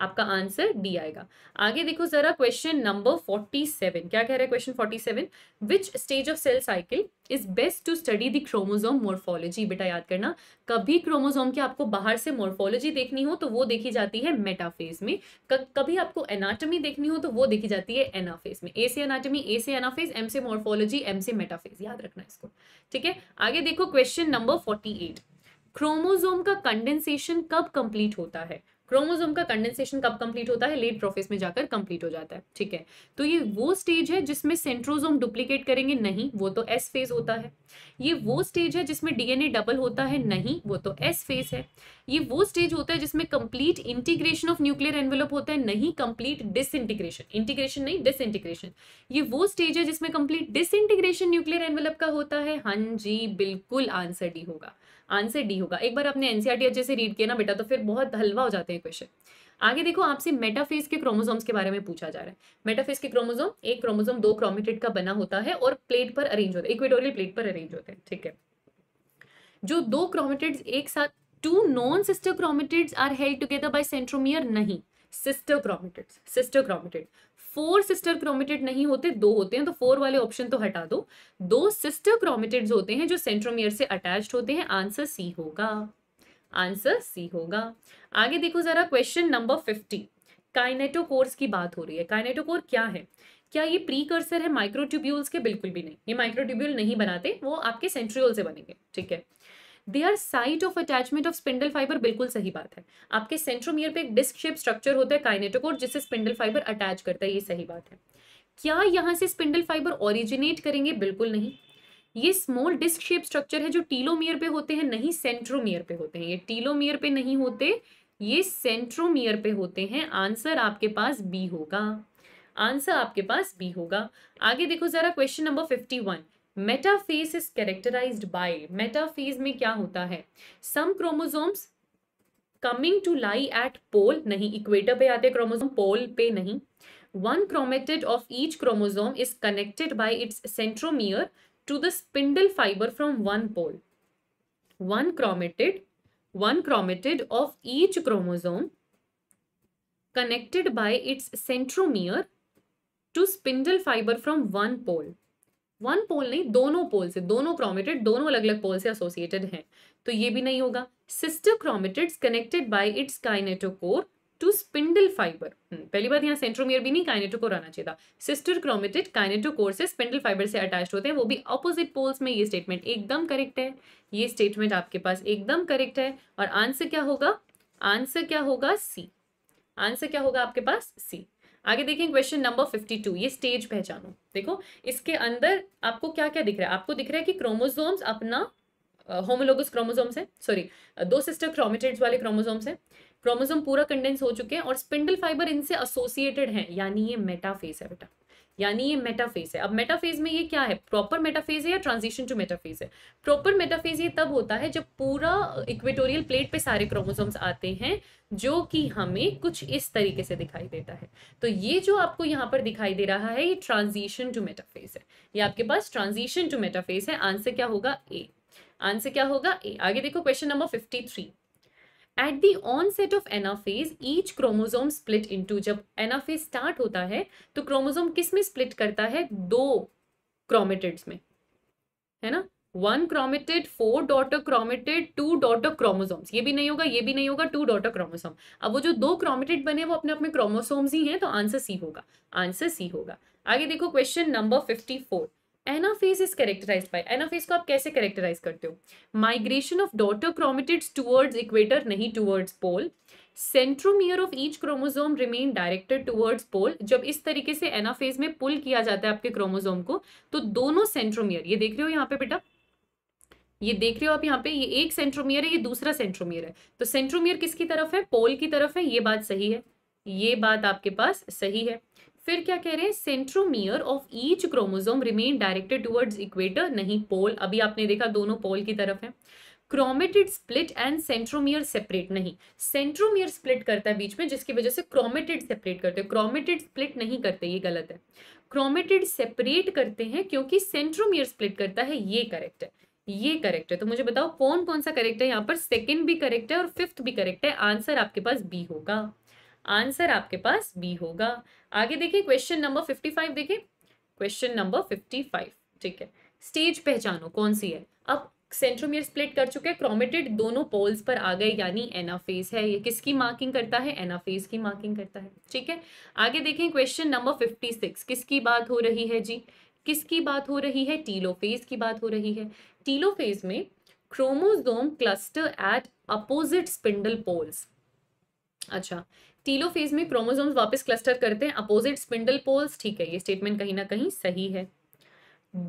आपका आंसर डी आएगा आगे देखो जरा क्वेश्चन नंबर फोर्टी सेवन क्या कह रहा है question forty seven which stage of cell cycle is best to study the chromosome morphology बेटा याद करना कभी क्रोमोजोम की आपको बाहर से मोर्फोलॉजी देखनी हो तो वो देखी जाती है मेटाफेज में कभी आपको एनाटमी देखनी हो तो वो देखी जाती है एनाफेज में ए से एनाटमी ए से एनाफेज एम से मोर्फोलॉजी एम से मेटाफेज याद रखना इसको ठीक है आगे देखो question number forty eight chromosome का कंडेंसेशन कब कंप्लीट होता है क्रोमोसोम का कंडेंसेशन कब कंप्लीट होता है लेट प्रोफेस में जाकर कंप्लीट हो जाता है ठीक है तो ये वो स्टेज है जिसमें सेंट्रोजोम डुप्लीकेट करेंगे नहीं वो तो एस फेज होता है ये वो स्टेज है जिसमें डीएनए डबल होता है नहीं वो तो एस फेज है ये वो स्टेज होता है जिसमें complete integration of nuclear envelope होता है नहीं कंप्लीट डिसइंटीग्रेशन इंटीग्रेशन नहीं डिसइंटीग्रेशन ये वो स्टेज है जिसमें कंप्लीट डिसइंटीग्रेशन न्यूक्लियर एनवेलप का होता है हाँ जी बिल्कुल आंसर डी होगा आंसर डी होगा एक बार आपने एनसीआर अच्छे से रीड किया ना बेटा तो फिर बहुत हलवा हो जाते हैं क्वेश्चन आगे देखो आपसे मेटाफेज के क्रोमोजोम्स के बारे में पूछा जा रहा है मेटाफेज के क्रोमोजोम एक क्रोमोजोम दो क्रोमेटेड का बना होता है और प्लेट पर अरेंज होता है इक्वेटोरियल प्लेट पर अरेंज होते हैं ठीक है जो दो क्रोमेटेड एक साथ two non sister chromatid are held together by centromere नहीं sister chromatid sister chromatid four sister chromatid नहीं होते दो होते हैं तो फोर वाले ऑप्शन तो हटा दो दो सिस्टर क्रोमेटेड होते हैं जो सेंट्रोमियर से अटैच्ड होते हैं आंसर सी होगा आंसर सी होगा आगे देखो जरा क्वेश्चन नंबर फिफ्टी काइनेटोकोर्स की बात हो रही है काइनेटोकोर क्या है क्या ये प्रीकर्सर है माइक्रोट्यूब्यूल्स के बिल्कुल भी नहीं ये माइक्रोट्यूब्यूल नहीं बनाते वो आपके सेंट्रियोल से बनेंगे ठीक है their site of attachment of spindle fibre बिल्कुल सही बात है आपके सेंट्रोमियर पे एक डिस्क शेप स्ट्रक्चर होता है काइनेटोकोर जिससे स्पिंडल फाइबर अटैच करता है ये सही बात है क्या यहाँ से स्पिंडल फाइबर ओरिजिनेट करेंगे बिल्कुल नहीं ये स्मॉल डिस्क शेप स्ट्रक्चर है जो टीलोमियर पे होते हैं नहीं सेंट्रोमियर पे होते हैं ये टीलोमियर पे नहीं होते ये सेंट्रोमियर पे होते हैं आंसर आपके पास बी होगा आंसर आपके पास बी होगा आगे देखो जरा question number fifty one metaphase is characterise by metaphase में क्या होता है some chromosomes coming to lie at pole नहीं इक्वेटर पे आते क्रोमोजोम पोल पे नहीं one chromatid of each chromosome is connected by its centromere to the spindle fibre from one pole one chromatid one chromatid of each chromosome connected by its centromere to spindle fibre from one pole one pole नहीं दोनों पोल से दोनों क्रोमेटेड दोनों अलग अलग पोल से एसोसिएटेड हैं तो ये भी नहीं होगा sister chromatid connected by its kinetochore to spindle fibre पहली बात यहाँ सेंट्रोमियर भी नहीं काइनेटोकोर आना चाहिए था सिस्टर क्रोमेटेड काइनेटोकोर से स्पिंडल फाइबर से अटैच होते हैं वो भी अपोजिट पोल्स में ये स्टेटमेंट एकदम करेक्ट है ये स्टेटमेंट आपके पास एकदम करेक्ट है और आंसर क्या होगा आंसर क्या होगा सी आंसर क्या होगा आपके पास सी आगे देखें क्वेश्चन नंबर फिफ्टी टू ये स्टेज पहचानो देखो इसके अंदर आपको क्या क्या दिख रहा है आपको दिख रहा है कि क्रोमोजोम्स अपना होमोलोगस क्रोमोजोम्स है सॉरी दो सिस्टर क्रोमेटेड्स वाले क्रोमोजोम्स है क्रोमोजोम पूरा कंडेंस हो चुके हैं और स्पिंडल फाइबर इनसे एसोसिएटेड है यानी ये मेटाफेस है बेटा यानी ये मेटाफेज है अब मेटाफेज में ये क्या है प्रॉपर मेटाफेज है या ट्रांजिशन टू मेटाफेज है प्रॉपर मेटाफेज ये तब होता है जब पूरा इक्वेटोरियल प्लेट पे सारे क्रोमोसोम्स आते हैं जो कि हमें कुछ इस तरीके से दिखाई देता है तो ये जो आपको यहाँ पर दिखाई दे रहा है ये ट्रांजिशन टू मेटाफेज है ये आपके पास ट्रांजिशन टू मेटाफेज है आंसर क्या होगा ए आंसर क्या होगा ए आगे देखो question number fifty three at the onset of anaphase each chromosome split into जब एनाफेज स्टार्ट होता है तो क्रोमोजोम किस में स्प्लिट करता है दो क्रोमेटेड में है ना one chromatid four daughter chromatid two daughter chromosomes ये भी नहीं होगा ये भी नहीं होगा टू डॉटर क्रोमोसोम अब वो जो दो क्रोमेटेड बने वो अपने अपने क्रोमोसोम्स ही हैं तो आंसर सी होगा आंसर सी होगा आगे देखो question number fifty four anaphase is characterise by anaphase को आप कैसे कैरेक्टराइज करते हो migration of daughter chromatids towards equator नहीं towards pole centromere of each chromosome remain directed towards pole जब इस तरीके से एनाफेज में पुल किया जाता है आपके क्रोमोजोम को तो दोनों सेंट्रोमियर ये देख रहे हो यहाँ पे बेटा ये देख रहे हो आप यहाँ पे ये एक सेंट्रोमियर है ये दूसरा सेंट्रोमियर है तो सेंट्रोमियर किसकी तरफ है पोल की तरफ है ये बात सही है ये बात आपके पास सही है फिर क्या कह रहे हैं centromere of each chromosome remain directed towards equator नहीं पोल अभी आपने देखा दोनों पोल की तरफ है chromatid split and centromere separate नहीं सेंट्रोमियर स्प्लिट करता है बीच में जिसकी वजह से क्रोमेटेड सेपरेट करते हैं क्रोमेटेड स्प्लिट नहीं करते ये गलत है क्रोमेटेड सेपरेट करते हैं क्योंकि सेंट्रोमियर स्प्लिट करता है ये करेक्ट है ये करेक्ट है तो मुझे बताओ कौन कौन सा करेक्ट है यहाँ पर सेकेंड भी करेक्ट है और फिफ्थ भी करेक्ट है आंसर आपके पास बी होगा आंसर आपके पास बी होगा आगे देखिए क्वेश्चन नंबर फिफ्टी फाइव देखिए क्वेश्चन नंबर फिफ्टी फाइव ठीक है स्टेज पहचानो कौन सी है अब सेंट्रोमियर स्प्लिट कर चुके हैं क्रोमेटेड दोनों पोल्स पर आ गए यानी एनाफेज है ये किसकी मार्किंग करता है एनाफेज की मार्किंग करता है ठीक है आगे देखें क्वेश्चन नंबर फिफ्टी सिक्स किसकी बात हो रही है जी किसकी बात हो रही है टीलोफेज की बात हो रही है टीलोफेज में chromosome cluster at opposite spindle poles अच्छा टीलो फेज में क्रोमोजोम्स वापस क्लस्टर करते हैं अपोजिट स्पिंडल पोल्स ठीक है ये स्टेटमेंट कहीं ना कहीं सही है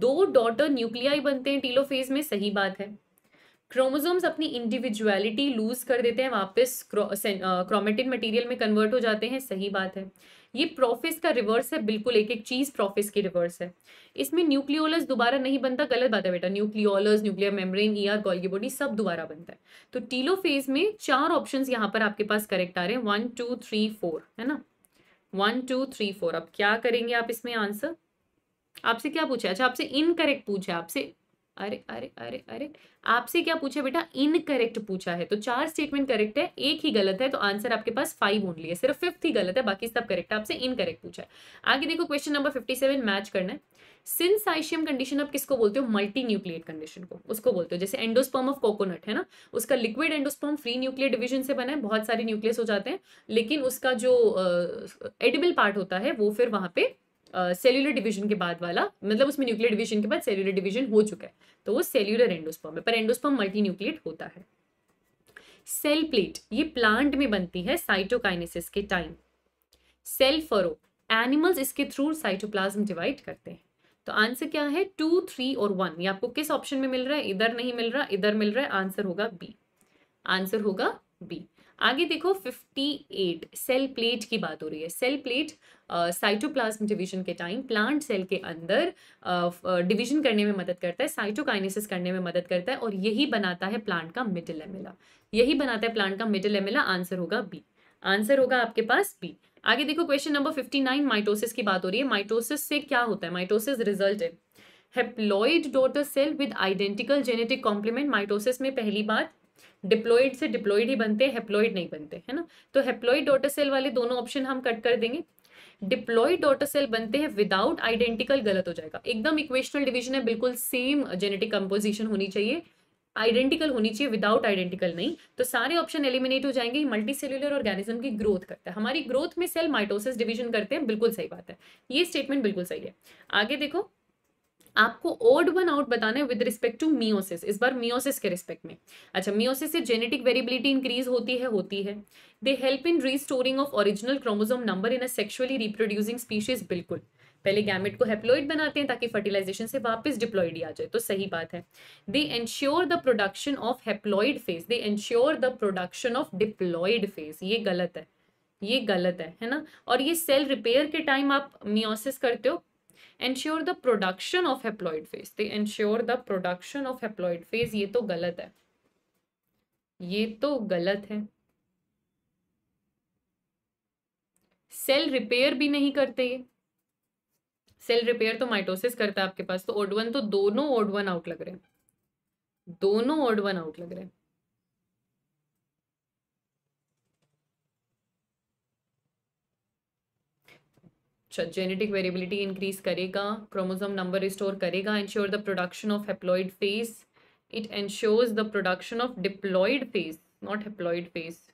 दो डॉटर न्यूक्लियाई बनते हैं टीलो फेज में सही बात है क्रोमोजोम्स अपनी इंडिविजुअलिटी लूज कर देते हैं वापस क्रोमेटिन मटेरियल में कन्वर्ट हो जाते हैं सही बात है ये प्रोफेस का रिवर्स है बिल्कुल एक एक चीज़ प्रोफेस की रिवर्स है इसमें न्यूक्लियोलस दोबारा नहीं बनता गलत बात है बेटा nucleolus nuclear membrane E R Golgi body सब दोबारा बनता है तो टीलो फेज में चार ऑप्शन यहाँ पर आपके पास करेक्ट आ रहे हैं वन टू थ्री फोर है ना वन टू थ्री फोर अब क्या करेंगे आप इसमें आंसर आपसे क्या पूछा अच्छा आपसे इनकरेक्ट पूछा आपसे अरे अरे अरे अरे आपसे क्या पूछा बेटा इनकरेक्ट पूछा है तो चार स्टेटमेंट करेक्ट है एक ही गलत है तो आंसर आपके पास फाइव ओनली है सिर्फ फिफ्थ ही गलत है बाकी सब करेक्ट है आपसे इनकरेक्ट पूछा है आगे देखो question number fifty seven match करना है सिंस आइशियम कंडीशन आप किसको बोलते हो मल्टी न्यूक्लियट कंडीशन को उसको बोलते हो जैसे एंडोस्पर्म ऑफ कोकोनट है ना उसका liquid endosperm free nuclear division से बना है बहुत सारे न्यूक्लियस हो जाते हैं लेकिन उसका जो एडिबल uh, पार्ट होता है वो फिर वहाँ पे सेल्यूलर uh, डिवीजन के बाद वाला मतलब उसमें न्यूक्लियर डिवीजन के बाद सेल्यूलर डिवीजन हो चुका है तो वो सेल्यूलर एंडोस्पर्म है पर एंडोस्पर्म मल्टी न्यूक्लियट होता है सेल प्लेट ये प्लांट में बनती है साइटोकाइनेसिस के टाइम सेल फरो एनिमल्स इसके थ्रू साइटोप्लाज्म डिवाइड करते हैं तो आंसर क्या है टू थ्री और वन ये आपको किस ऑप्शन में मिल रहा है इधर नहीं मिल रहा इधर मिल रहा है आंसर होगा बी आंसर होगा बी आगे देखो 58 सेल प्लेट की बात हो रही है सेल प्लेट साइटोप्लाज्म डिवीजन के टाइम प्लांट सेल के अंदर डिवीजन uh, करने में मदद करता है साइटोकाइनेसिस करने में मदद करता है और यही बनाता है प्लांट का मिडिल एमिला यही बनाता है प्लांट का मिडिल एमिला आंसर होगा बी आंसर होगा आपके पास बी आगे देखो क्वेश्चन नंबर नाइन माइटोसिस की बात हो रही है माइटोसिस से क्या होता है माइटोसिस रिजल्ट है haploid daughter cell with identical genetic complement mitosis में पहली बात डिप्लोइड से डिप्लोइड ही बनते हैं हेप्लोइड नहीं बनते है ना तो हेप्लोइड डॉटर सेल वाले दोनों ऑप्शन हम कट कर देंगे डिप्लॉयड डॉटर सेल बनते हैं विदाउट आइडेंटिकल गलत हो जाएगा एकदम इक्वेशनल डिविजन है बिल्कुल सेम जेनेटिक कंपोजिशन होनी चाहिए आइडेंटिकल होनी चाहिए विदाउट आइडेंटिकल नहीं तो सारे ऑप्शन एलिमिनेट हो जाएंगे मल्टी सेल्यूलर ऑर्गेनिज्म की ग्रोथ करता है हमारी ग्रोथ में सेल माइटोसिस डिवीजन करते हैं बिल्कुल सही बात है ये स्टेटमेंट बिल्कुल सही है आगे देखो आपको ओड वन आउट बताना है विद रिस्पेक्ट टू मियोसिस इस बार मियोसिस के रिस्पेक्ट में अच्छा मियोसिस से जेनेटिक वेरिबिलिटी इंक्रीज होती है होती है they help in restoring of original chromosome number in a sexually reproducing species बिल्कुल पहले गैमेट को हेप्लोइड बनाते हैं ताकि फर्टिलाइजेशन से वापस डिप्लॉइड आ जाए तो सही बात है they ensure the production of haploid phase they ensure the production of diploid phase ये गलत है ये गलत है है ना और ये सेल रिपेयर के टाइम आप मियोसिस करते हो ensure the production of haploid phase they ensure the production of haploid phase ये तो गलत है ये तो गलत है सेल रिपेयर भी नहीं करते ये सेल रिपेयर तो माइटोसिस करता है आपके पास तो ओडवन तो दोनों ओडवन आउट लग रहे हैं दोनों ओडवन आउट लग रहे हैं genetic variability increase karega chromosome number restore karega ensure the production of haploid phase it ensures the production of diploid phase not haploid phase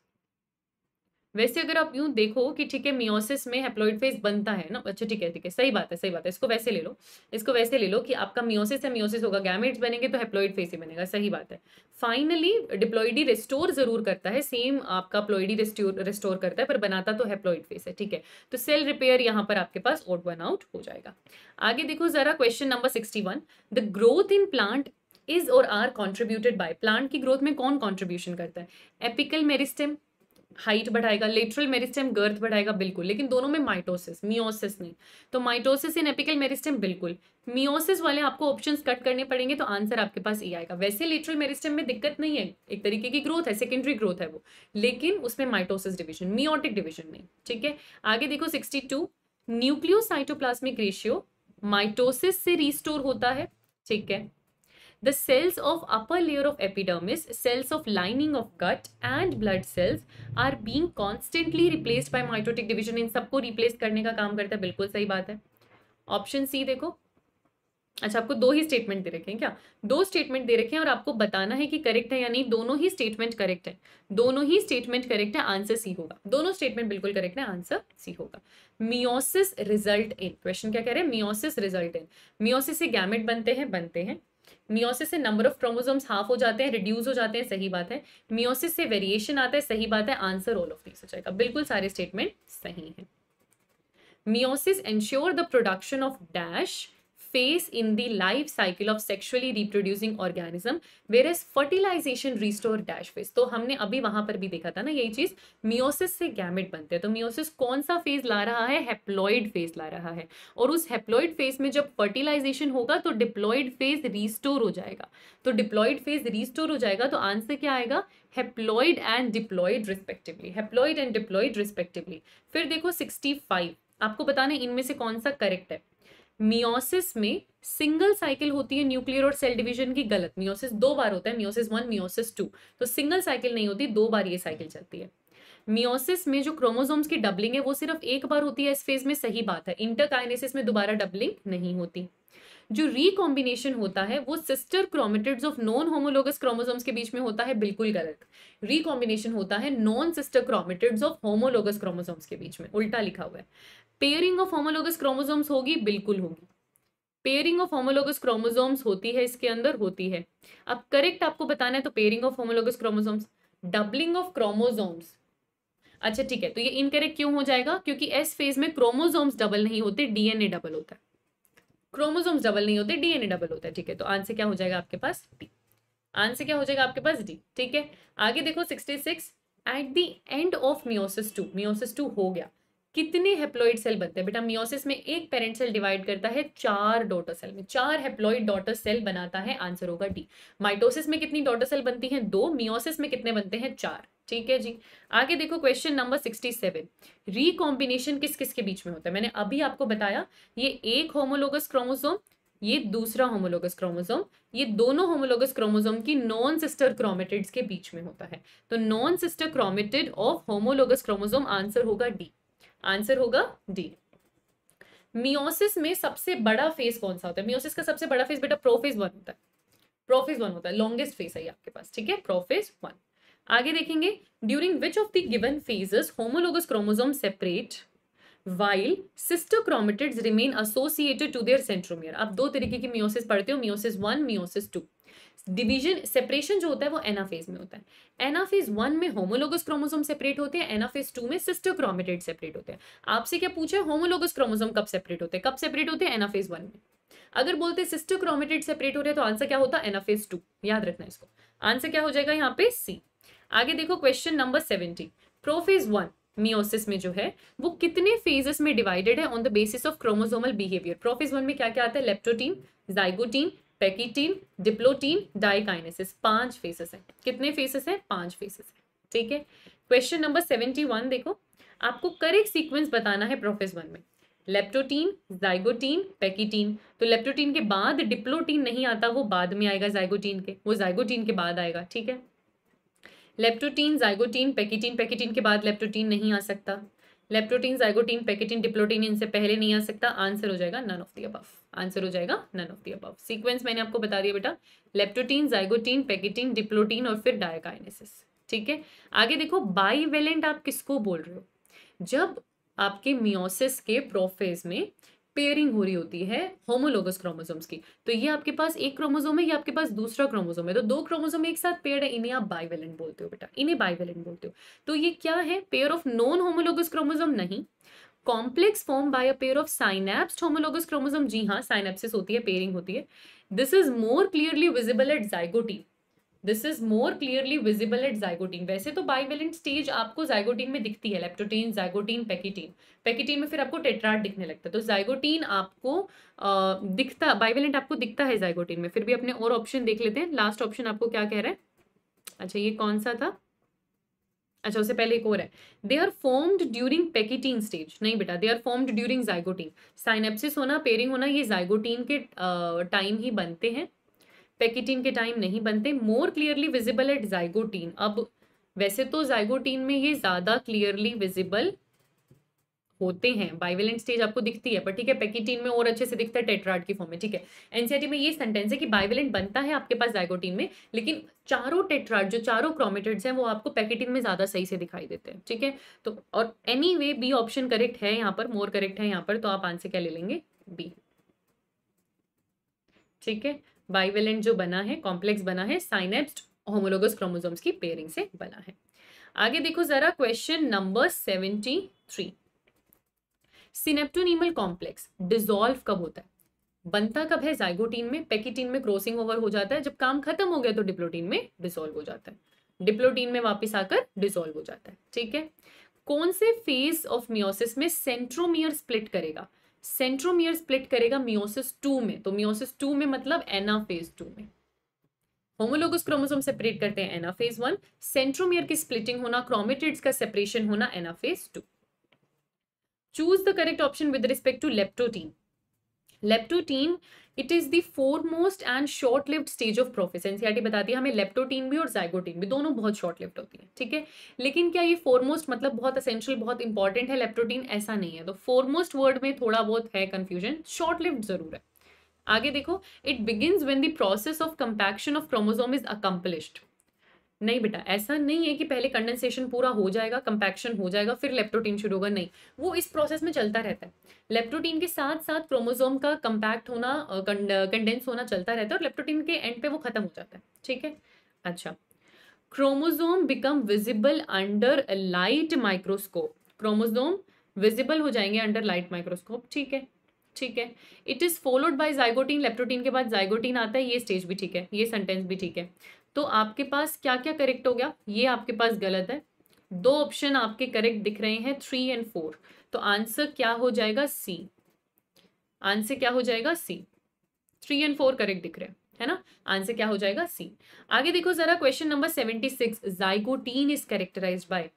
वैसे अगर आप यूं देखो कि ठीक है मियोसिस में हेप्लॉइड फेज बनता है ना अच्छा ठीक है ठीक है सही बात है सही बात है इसको वैसे ले लो इसको वैसे ले लो कि आपका मियोसिस है मियोसिस होगा गैमेट्स बनेंगे तो हेप्लॉइड फेज ही बनेगा सही बात है फाइनली डिप्लॉइडी रिस्टोर जरूर करता है सेम आपका प्लॉइडी रिस्टोर करता है पर बनाता तो हेप्लॉइड फेज है ठीक है तो सेल रिपेयर यहाँ पर आपके पास आउट वन आउट हो जाएगा आगे देखो जरा question number sixty one the growth in plant is or are contributed by plant की ग्रोथ में कौन कॉन्ट्रीब्यूशन करता है एपिकल मेरिस्टेम हाइट बढ़ाएगा लेटरल मेरिस्टेम गर्थ बढ़ाएगा बिल्कुल लेकिन दोनों में माइटोसिस मियोसिस नहीं तो माइटोसिस इन एपिकल मेरिस्टेम बिल्कुल मियोसिस वाले आपको ऑप्शंस कट करने पड़ेंगे तो आंसर आपके पास ये e आएगा वैसे लेटरल मेरिस्टेम में दिक्कत नहीं है एक तरीके की ग्रोथ है सेकेंडरी ग्रोथ है वो लेकिन उसमें माइटोसिस डिविजन मियोटिक डिविजन नहीं ठीक है आगे देखो sixty two nucleocytoplasmic ratio mitosis से रिस्टोर होता है ठीक है The cells of upper layer of epidermis, cells of lining of gut and blood cells are being constantly replaced by mitotic division. इन सबको replace करने का काम करता है बिल्कुल सही बात है ऑप्शन सी देखो अच्छा आपको दो ही स्टेटमेंट दे रखे हैं क्या दो स्टेटमेंट दे रखे हैं और आपको बताना है कि करेक्ट है या नहीं दोनों ही स्टेटमेंट करेक्ट है दोनों ही स्टेटमेंट करेक्ट है आंसर सी होगा दोनों स्टेटमेंट बिल्कुल करेक्ट है आंसर सी होगा मियोसिस रिजल्ट इन क्वेश्चन क्या कह रहे हैं मियोसिस रिजल्ट इन मियोसिस से गैमेट बनते हैं बनते हैं मियोसिस से नंबर ऑफ क्रोमोजोम्स हाफ हो जाते हैं रिड्यूस हो जाते हैं सही बात है मियोसिस से वेरिएशन आता है सही बात है आंसर ऑल ऑफ दिस हो जाएगा बिल्कुल सारे स्टेटमेंट सही है meiosis ensure the production of dash phase in the life cycle of sexually reproducing organism whereas fertilization restore dash phase तो हमने अभी वहां पर भी देखा था ना यही चीज मियोसिस से गैमेट बनते हैं तो मियोसिस कौन सा फेज ला रहा है हेप्लॉइड फेज ला रहा है और उस हेप्लॉइड फेज में जब फर्टिलाइजेशन होगा तो डिप्लॉइड फेज रिस्टोर हो जाएगा तो डिप्लॉइड फेज रिस्टोर हो जाएगा तो आंसर क्या आएगा haploid and diploid respectively haploid and diploid respectively फिर देखो सिक्सटी फाइव आपको बताना इनमें से कौन सा करेक्ट है मियोसिस में सिंगल साइकिल होती है न्यूक्लियर और सेल डिवीजन की गलत मियोसिस दो बार होता है मियोसिस वन मियोसिस टू तो सिंगल साइकिल नहीं होती दो बार ये साइकिल चलती है मियोसिस में जो क्रोमोसोम्स की डबलिंग है वो सिर्फ एक बार होती है इस फेज में सही बात है इंटरकाइनेसिस में दोबारा डबलिंग नहीं होती जो रिकॉम्बिनेशन होता है वो sister chromatids of non homologous chromosomes के बीच में होता है बिल्कुल गलत रिकॉम्बिनेशन होता है non sister chromatids of homologous chromosomes के बीच में उल्टा लिखा हुआ है पेयरिंग ऑफ होमोलोगस क्रोमोजोम्स होगी बिल्कुल होगी पेयरिंग ऑफ होमोलोगस क्रोमोजोम्स होती है इसके अंदर होती है अब करेक्ट आपको बताना है तो pairing of homologous chromosomes doubling of chromosomes अच्छा ठीक है तो ये इनकरेक्ट क्यों हो जाएगा क्योंकि एस फेज में क्रोमोजोम्स डबल नहीं होते डीएनए डबल होता है क्रोमोजोम्स डबल नहीं होते डीएनए डबल होता है ठीक है तो आंसर क्या हो जाएगा आपके पास डी आंसर क्या हो जाएगा आपके पास डी ठीक है आगे देखो sixty six at the end of meiosis two meiosis two हो गया कितने हेप्लॉइड सेल बनते हैं बेटा मियोसिस में एक पेरेंट सेल डिवाइड करता है चार डॉटर सेल में चार हेप्लॉइड डॉटर सेल बनाता है आंसर होगा डी माइटोसिस में कितनी डॉटर सेल बनती हैं दो मियोसिस में कितने बनते हैं चार ठीक है जी आगे देखो question number sixty seven recombination किस किस के बीच में होता है मैंने अभी आपको बताया ये एक होमोलोगस क्रोमोसोम ये दूसरा होमोलोगस क्रोमोसोम ये दोनों होमोलोगस क्रोमोसोम की नॉन सिस्टर क्रोमेटिड्स के बीच में होता है तो non sister chromatid of homologous chromosome answer होगा डी आंसर होगा डी मियोसिस में सबसे बड़ा फेज कौन सा होता है मियोसिस का सबसे बड़ा फेज बेटा प्रोफेज वन होता है प्रोफेज वन होता है लॉन्गेस्ट फेज है आपके पास ठीक है प्रोफेज वन आगे देखेंगे during which of the given phases homologous chromosome separate while sister chromatids remain associated to their centromere आप दो तरीके की मियोसिस पढ़ते हो meiosis one meiosis two division separation जो होता है वो एनाफेज में होता है एनाफेज वन में होमोलोगस क्रोमोसोम सेपरेट होते हैं एनाफेज टू में सिस्टर क्रोमेटेड सेपरेट होते हैं आपसे क्या पूछा होमोलोगस क्रोमोसोम कब सेपरेट होते हैं कब सेपरेट होते हैं एनाफेज वन में अगर बोलते सिस्टर क्रोमेटेड सेपरेट हो रहे हैं तो आंसर क्या होता है एनाफेज टू याद रखना इसको आंसर क्या हो जाएगा यहाँ पे सी आगे देखो question number seventy prophase one meiosis में जो है वो कितने फेजेस में डिवाइडेड है on the basis of chromosomal behaviour prophase one में क्या क्या आता है leptotene zygotene pachytene diplotene diakinesis पांच फेसेस हैं कितने फेसेस हैं पांच फेसेस हैं ठीक है क्वेश्चन नंबर सेवेंटी वन देखो आपको करेक्ट सीक्वेंस बताना है प्रोफेस वन में लेप्टोटीन जाइगोटीन पैकीटीन तो लेप्टोटीन के बाद डिप्लोटीन नहीं आता वो बाद में आएगा जाइगोटीन के वो जाइगोटीन के बाद आएगा ठीक है लेप्टोटीन जाइगोटीन पैकीटीन पैकीटीन के बाद लेप्टोटीन नहीं आ सकता लेप्टोटीन जाइगोटीन पैकेटिन डिप्लोटीन इनसे पहले नहीं आ सकता आंसर हो जाएगा none of the above answer हो जाएगा none of the above sequence मैंने आपको बता दिया बेटा लेप्टोटीन जाइगोटीन पैकेटीन डिप्लोटीन और फिर डायकाइनेसिस ठीक है आगे देखो बाईवेलेंट आप किसको बोल रहे हो जब आपके मियोसिस के प्रोफेज में पेयरिंग हो रही होती है होमोलोगस क्रोमोजोम्स की तो ये आपके पास एक क्रोमोजोम है या आपके पास दूसरा क्रोमोजोम है तो दो क्रोमोजोम एक साथ पेयर है इन्हें आप बाइवेलेंट बोलते हो बेटा इन्हें बाइवेलेंट बोलते हो तो ये क्या है pair of non homologous chromosome नहीं complex form by a pair of synapse homologous chromosome जी हाँ साइनेप्सिस होती है पेयरिंग होती है this is more clearly visible at zygotene this is more clearly visible at zygotene वैसे तो बाइवेलेंट स्टेज आपको जाइगोटीन में दिखती है लेप्टोटीन जाइगोटीन पैकेटीन पैकेटीन में फिर आपको टेट्राट दिखने लगता है तो जाइगोटीन आपको आ, दिखता बाइवेलेंट आपको दिखता है जाइगोटीन में फिर भी अपने और ऑप्शन देख लेते हैं लास्ट ऑप्शन आपको क्या कह रहे हैं अच्छा ये कौन सा था अच्छा उससे पहले एक और है they are formed during pachytene stage नहीं बेटा they are formed during zygotene synapsis होना पेयरिंग होना ये जाइगोटीन के टाइम ही बनते हैं पैकेटीन के टाइम नहीं बनते more clearly visible at zygotene अब वैसे तो जाइगोटीन में ये ज़्यादा क्लियरली विजिबल होते हैं बाइवेलेंट स्टेज आपको दिखती है पर ठीक है पैकेटीन में और अच्छे से दिखता है टेट्राड की फॉर्म में ठीक है एनसीआरटी में ये सेंटेंस है कि बाइवेलेंट बनता है आपके पास जाइगोटीन में लेकिन चारों टेट्राड जो चारों क्रोमेटेड्स हैं वो आपको पैकेटीन में ज़्यादा सही से दिखाई देते हैं ठीक है तो और anyway B option correct है यहाँ पर मोर करेक्ट है यहाँ पर तो आप आंसर क्या ले लेंगे बी ठीक है बाइवेलेंट जो बना है कॉम्प्लेक्स बना है साइनेप्स्ड होमोलोगस क्रोमोजोम्स की पेयरिंग से बना है आगे देखो जरा question number seventy three synaptonemal complex dissolve कब होता है बनता कब है जाइगोटीन में पैकेटीन में क्रॉसिंग ओवर हो जाता है जब काम खत्म हो गया तो डिप्लोटीन में डिसॉल्व हो जाता है डिप्लोटीन में वापस आकर डिसॉल्व हो जाता है ठीक है कौन से फेज ऑफ मियोसिस में सेंट्रोमियर स्प्लिट करेगा सेंट्रोमियर स्प्लिट करेगा मियोसिस टू में तो मियोसिस टू में मतलब एना फेज टू में होमोलोगस क्रोमोसोम सेपरेट करते हैं एना फेज वन सेंट्रोमियर की स्प्लिटिंग होना क्रोमेटिड्स का सेपरेशन होना anaphase two choose the correct option with respect to leptotene leptotene it is the foremost and short lived stage of prophase NCERT बताती है हमें लेप्टोटीन भी और जाइगोटीन भी दोनों बहुत शॉर्ट लिफ्ट होती है ठीक है लेकिन क्या ये फोरमोस्ट मतलब बहुत असेंशियल बहुत इंपॉर्टेंट है लेप्टोटीन ऐसा नहीं है तो फोरमोस्ट वर्ड में थोड़ा बहुत है कन्फ्यूजन शॉर्ट लिफ्ट जरूर है आगे देखो it begin when the process of compaction of chromosome is accomplished नहीं बेटा ऐसा नहीं है कि पहले कंडेंसेशन पूरा हो जाएगा कंपैक्शन हो जाएगा फिर लेप्टोटीन शुरू होगा नहीं वो इस प्रोसेस में चलता रहता है लेप्टोटीन के साथ साथ क्रोमोजोम का कंपैक्ट होना कंडेंस होना चलता रहता है और लेप्टोटीन के एंड पे वो खत्म हो जाता है ठीक है अच्छा chromosome become visible under light microscope chromosome visible हो जाएंगे अंडर लाइट माइक्रोस्कोप ठीक है ठीक है it is followed by zygotene leptotene के बाद जाइगोटीन आता है ये स्टेज भी ठीक है ये सेंटेंस भी ठीक है तो आपके पास क्या क्या करेक्ट हो गया ये आपके पास गलत है दो ऑप्शन आपके करेक्ट दिख रहे हैं थ्री एंड फोर तो आंसर क्या हो जाएगा सी आंसर क्या हो जाएगा C three and four correct दिख रहे हैं है ना आंसर क्या हो जाएगा सी आगे देखो जरा question number seventy six zygotene is characterize by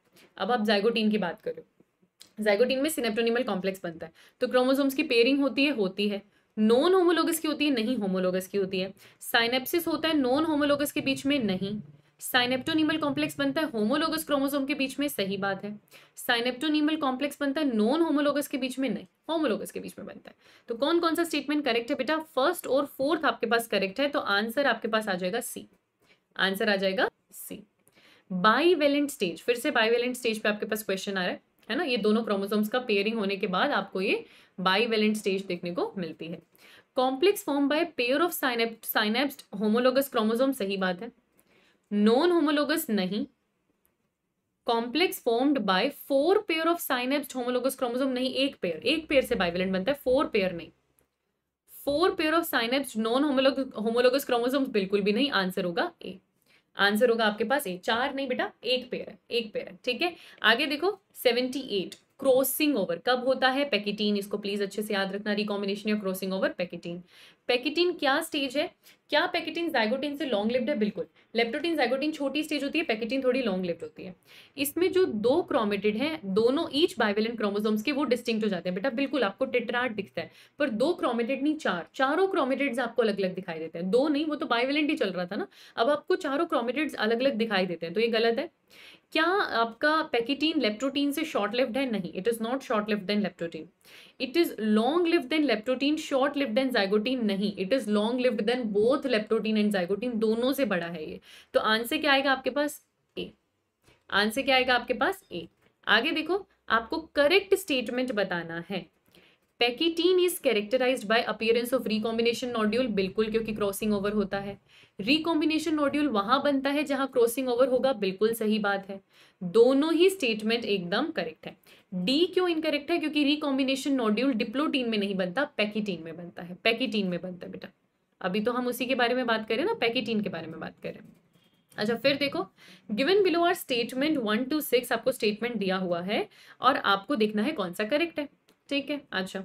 अब आप जाइकोटीन की बात करो जाइकोटीन में सिनेप्टोनिमल कॉम्प्लेक्स बनता है तो क्रोमोसोम्स की पेयरिंग होती है होती है नॉन होमोलोगस की होती है नहीं होमोलोगस की होती है साइनेप्सिस होता है नॉन होमोलोगस के बीच में नहीं साइनेप्टोनिमल कॉम्प्लेक्स बनता है होमोलोगस क्रोमोसोम के बीच में सही बात है साइनेप्टोनिमल कॉम्प्लेक्स बनता है नॉन होमोलोगस के बीच में नहीं होमोलोगस के बीच में बनता है तो कौन कौन सा स्टेटमेंट करेक्ट है बेटा फर्स्ट और फोर्थ आपके पास करेक्ट है तो आंसर आपके पास आ जाएगा सी आंसर आ जाएगा सी बाईवेलेंट स्टेज फिर से बाईवेलेंट स्टेज पे आपके पास क्वेश्चन आ रहा है है ना ये दोनों क्रोमोसोम्स का पेयरिंग होने के बाद आपको ये बाईवेलेंट स्टेज देखने को मिलती है complex form by pair of synapse synapsed homologous chromosome सही बात है नॉन होमोलोगस नहीं complex formed by four pair of synapsed homologous chromosome नहीं एक पेयर एक पेयर से बाइवेलेंट बनता है फोर पेयर नहीं four pair of synapse non homolog homologous chromosome बिल्कुल भी नहीं आंसर होगा ए आंसर होगा आपके पास ए चार नहीं बेटा एक पेयर है एक पेयर है ठीक है आगे देखो सेवेंटी एट क्रॉसिंग ओवर कब होता है पैकेटीन इसको प्लीज अच्छे से याद रखना रिकॉम्बिनेशन या क्रॉसिंग ओवर पैकेटीन पैकेटीन क्या स्टेज है क्या पैकेटीन जैगोटीन से लॉन्ग लिव्ड है बिल्कुल लेप्टोटीन जैगोटीन छोटी स्टेज होती है पैकेटीन थोड़ी लॉन्ग लिव्ड होती है इसमें जो दो क्रोमेटेड हैं दोनों ईच बाइवेलेंट क्रोमोसोम्स के वो डिस्टिंक्ट हो जाते हैं बेटा बिल्कुल आपको टेट्राट दिखता है पर दो क्रोमेटेड नहीं चार चारों क्रोमेटेड्स आपको अलग अलग दिखाई देते हैं दो नहीं वो तो बाइवेलेंट ही चल रहा था ना अब आपको चारों क्रोमेटेड्स अलग अलग दिखाई देते हैं तो ये गलत है क्या आपका पैकेटीन लेप्टोटीन से शॉर्ट लिफ्ट है नहीं it is not short lived than leptotene it is long lived than leptotene short lived than zygotene नहीं it is long lived than both leptotene and zygotene दोनों से बड़ा है ये तो आंसर क्या आएगा आपके पास ए आंसर क्या आएगा आपके पास ए आगे देखो आपको करेक्ट स्टेटमेंट बताना है pachytene is characterise by appearance of recombination nodule बिल्कुल क्योंकि क्रॉसिंग ओवर होता है रिकॉम्बिनेशन नोड्यूल वहां बनता है जहां क्रॉसिंग ओवर होगा बिल्कुल सही बात है दोनों ही स्टेटमेंट एकदम करेक्ट है डी क्यों इनकरेक्ट है क्योंकि रिकॉम्बिनेशन नोड्यूल डिप्लोटीन में नहीं बनता पैकेटीन में बनता है पैकेटीन में बनता है बेटा अभी तो हम उसी के बारे में बात करें ना पैकेटीन के बारे में बात करें अच्छा फिर देखो given below are statement one two six आपको स्टेटमेंट दिया हुआ है और आपको देखना है कौन सा करेक्ट है ठीक है अच्छा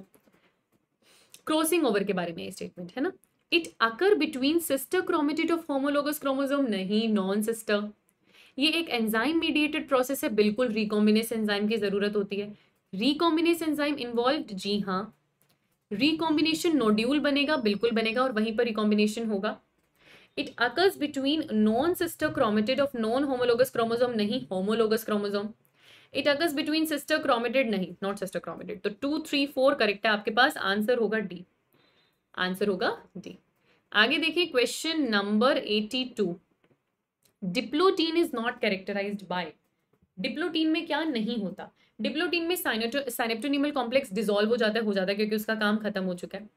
क्रॉसिंग ओवर के बारे में ये स्टेटमेंट है ना it occur between sister chromatid of homologous chromosome नहीं नॉन सिस्टर ये एक एंजाइम मीडिएटेड प्रोसेस है बिल्कुल रिकॉम्बिनेस एंजाइम की ज़रूरत होती है रिकॉम्बिनेस एंजाइम इन्वॉल्व जी हाँ रिकॉम्बिनेशन नोड्यूल बनेगा बिल्कुल बनेगा और वहीं पर रिकॉम्बिनेशन होगा it occurs between non sister chromatid of non homologous chromosome नहीं homologous chromosome it occurs between sister chromatid नहीं नॉट सिस्टर क्रोमेटेड तो टू थ्री फोर करेक्ट है आपके पास आंसर होगा डी आंसर होगा डी आगे देखिए question number eighty two diplotene is not characterize by diplotene में क्या नहीं होता डिप्लोटीन में साइनेप्टोनिमल कॉम्प्लेक्स डिजोल्व हो जाता है हो जाता है क्योंकि उसका काम खत्म हो चुका है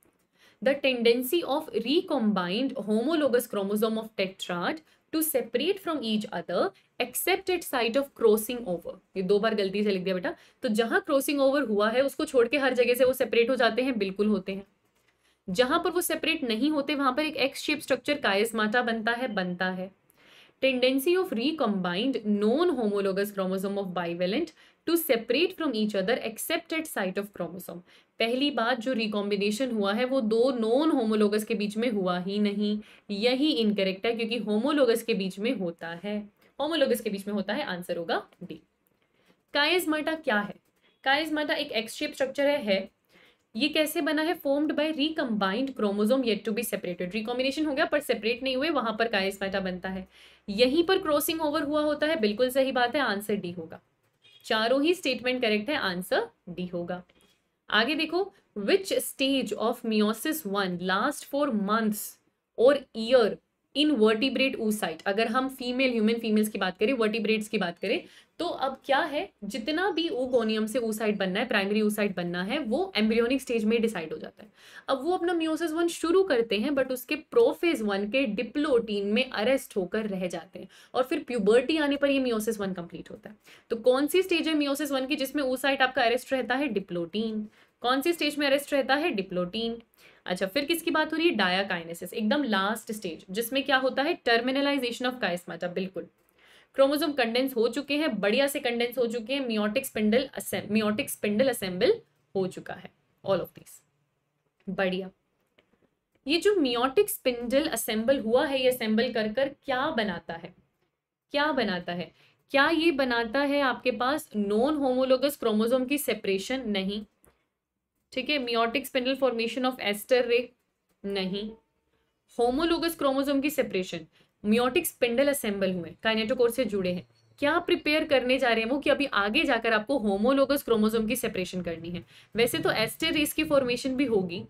the tendency of recombined homologous chromosome of tetrad to separate from each other except at site of crossing over ये दो बार गलती से लिख दिया बेटा तो जहां क्रॉसिंग ओवर हुआ है उसको छोड़ के हर जगह से वो सेपरेट हो जाते हैं बिल्कुल होते हैं जहां पर वो सेपरेट नहीं होते वहां पर एक एक्स शेप स्ट्रक्चर कायस माटा बनता है बनता है tendency of recombined non-homologous chromosome of bivalent to separate from each other except at site of chromosome पहली बात जो रिकॉम्बिनेशन हुआ है वो दो नॉन होमोलोगस के बीच में हुआ ही नहीं यही इनकरेक्ट है क्योंकि होमोलोगस के बीच में होता है होमोलोगस के बीच में होता है आंसर होगा डी काइजमाटा क्या है काइजमाटा एक एक्सशेप स्ट्रक्चर है, है ये कैसे बना है formed by recombined chromosome yet to be separated recombination हो गया पर सेपरेट नहीं हुए वहां पर कायस्माटा बनता है यहीं पर क्रॉसिंग ओवर हुआ होता है बिल्कुल सही बात है आंसर डी होगा चारों ही स्टेटमेंट करेक्ट है आंसर डी होगा आगे देखो which stage of meiosis one last for months और ईयर इन वर्टिब्रेट ऊसाइट अगर हम फीमेल ह्यूमन फीमेल्स की बात करें वर्टिब्रेट्स की बात करें तो अब क्या है जितना भी ओगोनियम से ओसाइट बनना है प्राइमरी ओसाइट बनना है वो एम्ब्रियोनिक स्टेज में डिसाइड हो जाता है अब वो अपना म्यूसिस वन शुरू करते हैं बट उसके प्रोफेज वन के डिप्लोटीन में अरेस्ट होकर रह जाते हैं और फिर प्यूबर्टी आने पर ये म्यूसिस वन कंप्लीट होता है तो कौन सी स्टेज है म्यूसिस वन की जिसमें ओसाइट आपका अरेस्ट रहता है डिप्लोटीन कौन सी स्टेज में अरेस्ट रहता है डिप्लोटीन अच्छा फिर किसकी बात हो रही है डायाकाइनेसिस एकदम लास्ट स्टेज जिसमें क्या होता है टर्मिनलाइजेशन ऑफ काइसमाटा बिल्कुल क्रोमोजोम कंडेंस हो चुके हैं बढ़िया से कंडेंस हो चुके हैं meiotic spindle meiotic spindle assemble हो चुका है ऑल ऑफ दिस बढ़िया ये जो मियोटिक स्पिंडल असेंबल हुआ है ये असेंबल कर कर क्या बनाता है क्या बनाता है क्या ये बनाता है आपके पास नॉन होमोलोगस क्रोमोजोम की सेपरेशन नहीं ठीक है meiotic spindle formation of aster ray नहीं होमोलोगस क्रोमोजोम की सेपरेशन म्योटिक स्पिंडल असेंबल हुए काइनेटोकोर से जुड़े हैं क्या प्रिपेयर करने जा रहे हैं वो कि अभी आगे जाकर आपको होमोलोगस क्रोमोजोम की सेपरेशन करनी है वैसे तो एस्टर की फॉर्मेशन भी होगी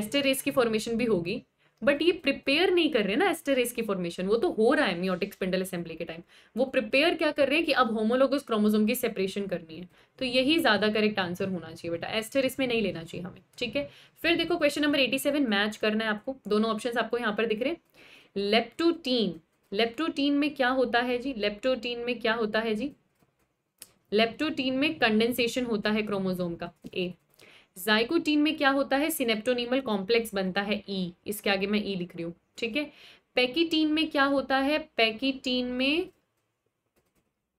एस्टर की फॉर्मेशन भी होगी बट ये प्रिपेयर नहीं कर रहे ना एस्टेरेस की फॉर्मेशन वो तो हो रहा है म्योटिक स्पिंडल असेंबली के टाइम वो प्रिपेयर क्या कर रहे हैं कि अब होमोलोगस क्रोमोजोम की सेपरेशन करनी है तो यही ज्यादा करेक्ट आंसर होना चाहिए बेटा एस्टेरेस में नहीं लेना चाहिए हमें ठीक है फिर देखो question number eighty seven match करना है आपको दोनों ऑप्शन आपको यहाँ पर दिख रहे हैं लेप्टोटीन लेप्टोटीन में क्या होता है जी लेप्टोटीन में क्या होता है जी लेप्टोटीन में कंडेंसेशन होता है क्रोमोजोम का ए जाइकोटीन में क्या होता है सिनेप्टोनिमल कॉम्प्लेक्स बनता है ई e. इसके आगे मैं ई e लिख रही हूं ठीक है पैकीटीन में क्या होता है पैकीटीन में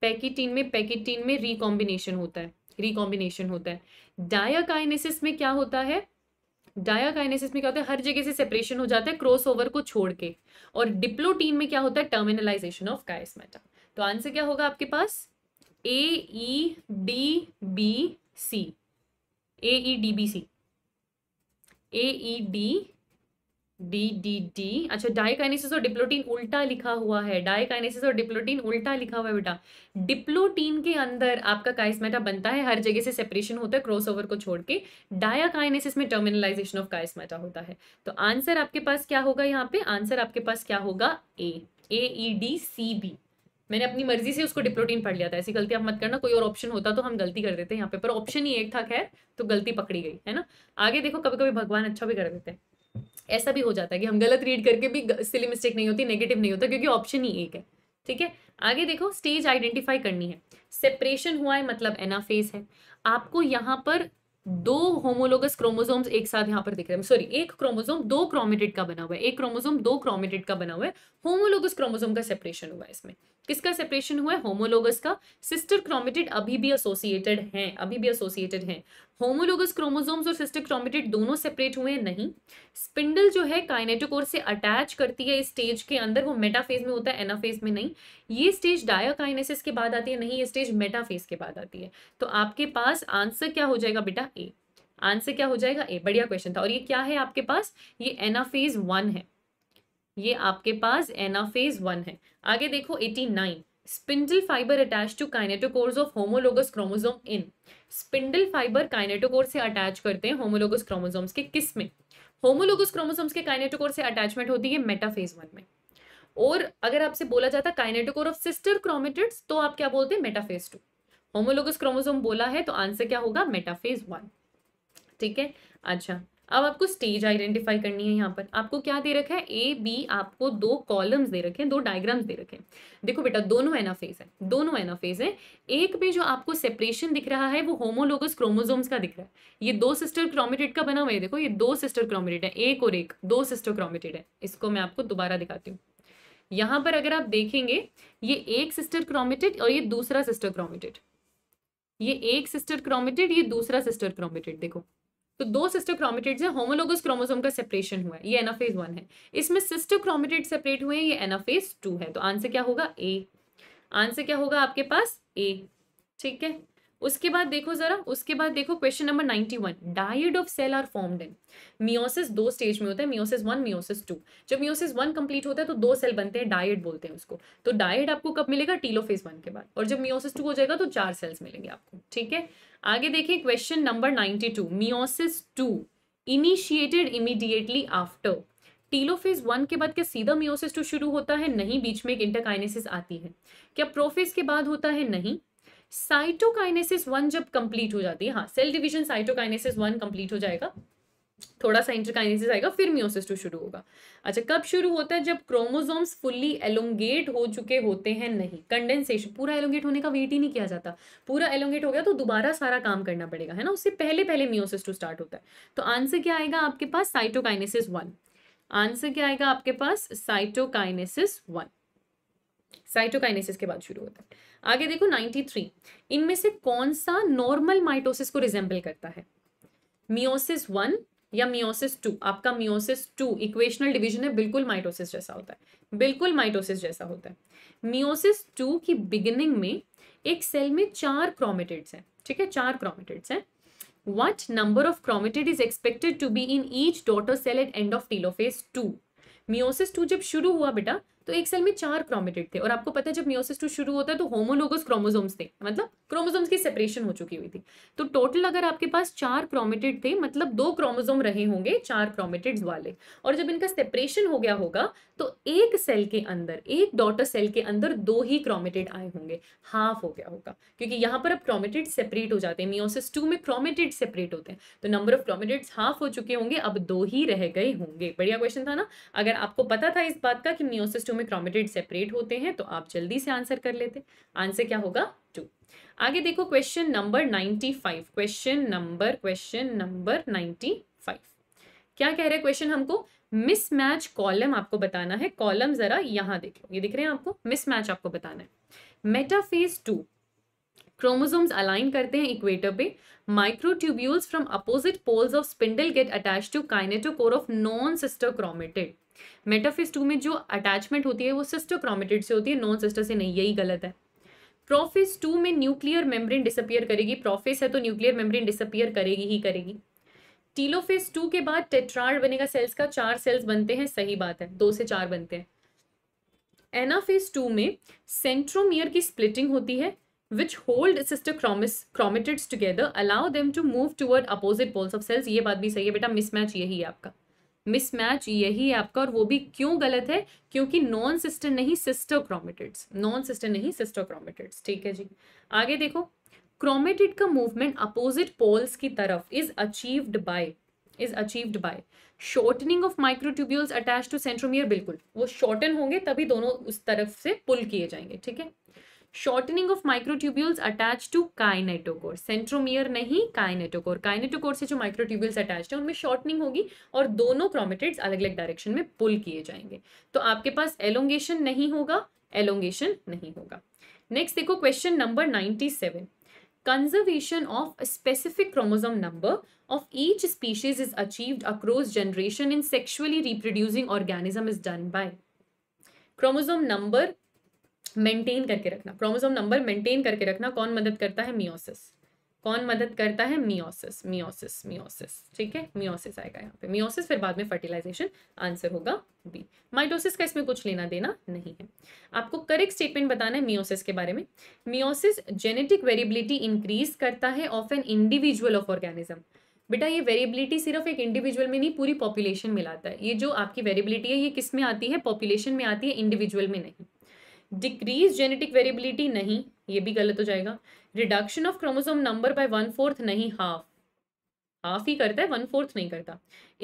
पैकीटीन में पैकीटीन में रिकॉम्बिनेशन होता है रिकॉम्बिनेशन होता है डायाकाइनेसिस में क्या होता है डायाकाइनेसिस में क्या होता है हर जगह से सेपरेशन हो जाता है क्रॉसओवर को छोड़ के और डिप्लोटीन में क्या होता है टर्मिनलाइजेशन ऑफ कायस्मेटा तो आंसर क्या होगा आपके पास A E D B C A E D B C A E D D D D अच्छा डाइकाइनेसिस और डिप्लोटीन उल्टा लिखा हुआ है डाइकाइनेसिस और डिप्लोटीन उल्टा लिखा हुआ है बेटा डिप्लोटीन के अंदर आपका काइस्मेटा बनता है हर जगह से सेपरेशन होता है क्रॉसओवर को छोड़ के डायाकाइनेसिस में टर्मिनलाइजेशन ऑफ काइस्मेटा होता है तो आंसर आपके पास क्या होगा यहाँ पे आंसर आपके पास क्या होगा ए ए ई डी सी बी मैंने अपनी मर्जी से उसको डिप्लोटीन पढ़ लिया था ऐसी गलती आप मत करना कोई और ऑप्शन होता तो हम गलती कर देते हैं यहाँ पे पर ऑप्शन ही एक था खैर तो गलती पकड़ी गई है ना आगे देखो कभी कभी भगवान अच्छा भी कर देते हैं ऐसा भी हो जाता है कि हम गलत रीड करके भी सिली मिस्टेक नहीं होती नेगेटिव नहीं होता क्योंकि ऑप्शन ही एक है ठीक है आगे देखो स्टेज आइडेंटिफाई करनी है सेपरेशन हुआ है मतलब एनाफेज है आपको यहाँ पर दो होमोलोगस क्रोमोसोम्स एक साथ यहाँ पर दिख रहे हैं सॉरी एक क्रोमोसोम दो क्रोमेटेड का बना हुआ है एक क्रोमोसोम दो क्रोमेटेड का बना हुआ है होमोलोगस क्रोमोसोम का सेपरेशन हुआ है इसमें किसका सेपरेशन हुआ है होमोलोगस का सिस्टर क्रोमेटेड अभी भी एसोसिएटेड हैं अभी भी एसोसिएटेड हैं होमोलोगस क्रोमोसोम्स और सिस्टर क्रोमेटेड दोनों सेपरेट हुए हैं नहीं स्पिंडल जो है काइनेटोकोर से अटैच करती है इस स्टेज के अंदर वो मेटाफेज में होता है एनाफेज में नहीं ये स्टेज डायोकाइनेसिस के बाद आती है नहीं ये स्टेज मेटाफेज के बाद आती है तो आपके पास आंसर क्या हो जाएगा बेटा ए आंसर क्या हो जाएगा ए बढ़िया क्वेश्चन था और ये क्या है आपके पास ये एनाफेज वन है ये आपके पास एनाफेज वन है आगे देखो eighty nine spindle fibre attach to kinetochores of homologous chromosome in spindle fibre kinetochore से अटैच करते हैं होमोलोगस क्रोमोसोम्स के किस में होमोलोगस क्रोमोसोम्स के काइनेटोकोर से अटैचमेंट होती है मेटाफेज वन में और अगर आपसे बोला जाता काइनेटोकोर ऑफ सिस्टर क्रोमेटिड्स तो आप क्या बोलते हैं मेटाफेज टू होमोलोगस क्रोमोसोम बोला है तो आंसर क्या होगा मेटाफेज वन ठीक है अच्छा अब आपको स्टेज आइडेंटिफाई करनी है यहाँ पर आपको क्या दे रखा है ए बी आपको दो कॉलम्स दे रखे हैं दो डायग्राम्स दे रखे हैं देखो बेटा दोनों एनाफेज है दोनों एनाफेज है एक में जो आपको सेपरेशन दिख रहा है वो होमोलोगस क्रोमोजोम्स का दिख रहा है ये दो सिस्टर क्रोमेटेड का बना हुआ है देखो ये दो सिस्टर क्रोमेटेड है एक और एक दो सिस्टर क्रोमेटेड है इसको मैं आपको दोबारा दिखाती हूँ यहाँ पर अगर आप देखेंगे ये एक सिस्टर क्रोमेटेड और ये दूसरा सिस्टर क्रोमेटेड ये एक सिस्टर क्रोमेटेड ये दूसरा सिस्टर क्रोमेटेड देखो तो दो सिस्टर क्रोमेटेड है होमोलोगस क्रोमोसोम का सेपरेशन हुआ है ये एनाफेज वन है इसमें सिस्टर क्रोमेटेड सेपरेट हुए हैं ये एनाफेज टू है तो आंसर क्या होगा ए आंसर क्या होगा आपके पास ए ठीक है उसके बाद देखो जरा उसके बाद देखो question number ninety one dyad of cell are formed in meiosis दो स्टेज में होता है मियोसिस वन मियोसिस टू जब मियोसिस वन कंप्लीट होता है तो दो सेल बनते हैं डाइड बोलते हैं उसको तो डाइड आपको कब मिलेगा टीलोफेज वन के बाद और जब मियोसिस टू हो जाएगा तो चार सेल्स मिलेंगे आपको ठीक है आगे देखिए question number ninety two meiosis two initiated immediately after telophase one के बाद क्या सीधा मियोसिस टू शुरू होता है नहीं बीच में एक इंटरकाइनेसिस आती है क्या प्रोफेज के बाद होता है नहीं साइटोकाइनेसिस वन जब कंप्लीट हो जाती है हाँ cell division cytokinesis one complete हो जाएगा थोड़ा सा इंटरकाइनेसिस आएगा फिर म्योसिस टू शुरू होगा अच्छा कब शुरू होता है जब क्रोमोजोम्स फुल्ली एलोंगेट हो चुके होते हैं नहीं कंडेंसेशन पूरा एलोंगेट होने का वेट ही नहीं किया जाता पूरा एलोंगेट हो गया तो दोबारा सारा काम करना पड़ेगा है ना उससे पहले पहले म्योसिस टू स्टार्ट होता है तो आंसर क्या आएगा आपके पास साइटोकाइनेसिस वन आंसर क्या आएगा आपके पास साइटोकाइनेसिस वन साइटोकाइनेसिस के बाद शुरू होता है आगे देखो 93 इनमें से कौन सा नॉर्मल माइटोसिस को रिजेंबल करता है मियोसिस वन या मियोसिस टू आपका मियोसिस टू इक्वेशनल डिवीजन है बिल्कुल माइटोसिस जैसा होता है बिल्कुल माइटोसिस जैसा होता है मियोसिस टू की बिगिनिंग में एक सेल में चार क्रोमेटेड्स हैं ठीक है चार क्रोमेटेड्स हैं what number of chromatid is expected to be in each daughter cell at end of telophase two meiosis two जब शुरू हुआ बेटा तो एक सेल में चार क्रोमेटेड थे और आपको पता है जब मियोसिस टू शुरू होता है तो होमोलोगस क्रोमोसोम्स थे मतलब क्रोमोसोम्स की सेपरेशन हो चुकी हुई थी तो टोटल अगर आपके पास चार क्रोमेटेड थे मतलब दो क्रोमोसोम रहे होंगे चार क्रोमेटेड वाले और जब इनका सेपरेशन हो गया होगा तो एक सेल के अंदर एक डॉटर सेल के अंदर दो ही क्रोमेटेड आए होंगे हाफ हो गया होगा क्योंकि यहाँ पर अब क्रोमेटेड सेपरेट हो जाते हैं मियोसिस टू में क्रोमेटेड सेपरेट होते हैं तो नंबर ऑफ क्रोमेटेड हाफ हो चुके होंगे अब दो ही रह गए होंगे बढ़िया क्वेश्चन था ना अगर आपको पता था इस बात का कि मियोसिस टू में क्रोमेटेड सेपरेट होते हैं तो आप जल्दी से आंसर कर लेते आंसर क्या होगा टू आगे देखो question number ninety five question number question number ninety five क्या कह रहे हैं क्वेश्चन हमको मिसमैच कॉलम आपको बताना है कॉलम जरा यहां देख लो ये दिख रहे हैं आपको मिसमैच आपको बताना है मेटाफेज टू क्रोमोसोम्स अलाइन करते हैं इक्वेटर पे microtubules from opposite poles of spindle get attach to kinetochore of non sister chromatid metaphase two में जो अटैचमेंट होती है वो सिस्टर क्रोमेटेड से होती है नॉन सिस्टर से नहीं यही गलत है प्रोफेज टू में न्यूक्लियर मेम्ब्रेन डिसअपियर करेगी प्रोफेस है तो न्यूक्लियर मेम्ब्रेन डिसअपियर करेगी ही करेगी टीलोफेज टू के बाद टेट्रार्ड बनेगा सेल्स का चार सेल्स बनते हैं सही बात है दो से चार बनते हैं एनाफेज टू में सेंट्रोमियर की स्प्लिटिंग होती है which hold sister chromo chromatids together allow them to move toward opposite poles of cells ये बात भी सही है बेटा मिसमैच यही है आपका मिसमैच यही है आपका और वो भी क्यों गलत है क्योंकि नॉन सिस्टर नहीं सिस्टर क्रोमेटिड्स नॉन सिस्टर नहीं सिस्टर क्रोमेटिड्स ठीक है जी आगे देखो क्रोमेटिड का मूवमेंट अपोजिट पोल्स की तरफ is achieved by is achieved by shortening of microtubules attach to centromere बिल्कुल वो शॉर्टन होंगे तभी दोनों उस तरफ से पुल किए जाएंगे ठीक है shortening of microtubules attach to kinetochore centromere नहीं काइनेटोकोर काइनेटोकोर से जो माइक्रोट्यूब्यूल्स अटैच है उनमें शॉर्टनिंग होगी और दोनों क्रोमेटेड्स अलग अलग डायरेक्शन में पुल किए जाएंगे तो आपके पास एलोंगेशन नहीं होगा एलोंगेशन नहीं होगा नेक्स्ट देखो question number ninety seven conservation of a specific chromosome number of each species is achieved across generation in sexually reproducing organism is done by chromosome maintain करके रखना क्रोमोसोम नंबर मेंटेन करके रखना कौन मदद करता है मियोसिस कौन मदद करता है मियोसिस मियोसिस मियोसिस ठीक है मियोसिस आएगा यहाँ पे मियोसिस फिर बाद में फर्टिलाइजेशन आंसर होगा बी माइटोसिस का इसमें कुछ लेना देना नहीं है आपको करेक्ट स्टेटमेंट बताना है मियोसिस के बारे में मियोसिस जेनेटिक वेरिएबिलिटी इंक्रीज करता है of an individual of organism बेटा ये वेरिएबिलिटी सिर्फ एक इंडिविजुअल में नहीं पूरी पॉपुलेशन में लाता है ये जो आपकी वेरिएबिलिटी है ये किस में आती है पॉपुलेशन में आती है इंडिविजुअल में नहीं डिक्रीज जेनेटिक वेरिएबिलिटी नहीं ये भी गलत हो जाएगा reduction of chromosome number by one fourth नहीं हाफ हाफ ही करता है वन फोर्थ नहीं करता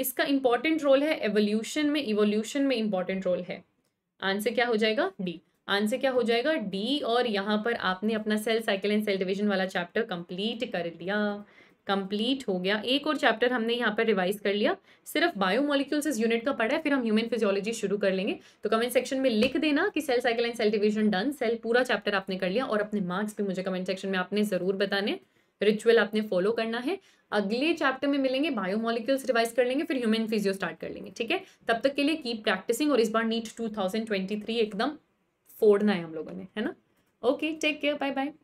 इसका इंपॉर्टेंट रोल है एवोल्यूशन में इवोल्यूशन में इंपॉर्टेंट रोल है आंसर क्या हो जाएगा डी आंसर क्या हो जाएगा डी और यहाँ पर आपने अपना cell cycle and cell division वाला चैप्टर कंप्लीट कर लिया कंप्लीट हो गया एक और चैप्टर हमने यहाँ पर रिवाइज कर लिया सिर्फ बायोमोलिक्यूल्स इस यूनिट का पढ़ा है फिर हम ह्यूमन फिजियोलॉजी शुरू कर लेंगे तो कमेंट सेक्शन में लिख देना कि cell cycle and cell division done cell पूरा चैप्टर आपने कर लिया और अपने मार्क्स भी मुझे कमेंट सेक्शन में आपने ज़रूर बताने रिचुअल आपने फॉलो करना है अगले चैप्टर में मिलेंगे बायोमोलिक्यूल्स रिवाइज कर लेंगे फिर ह्यूमन फिजियो स्टार्ट कर लेंगे ठीक है तब तक के लिए कीप प्रैक्टिसिंग और इस बार नीट थ्री एकदम फोड़ना है हम लोगों ने है ना okay take care bye bye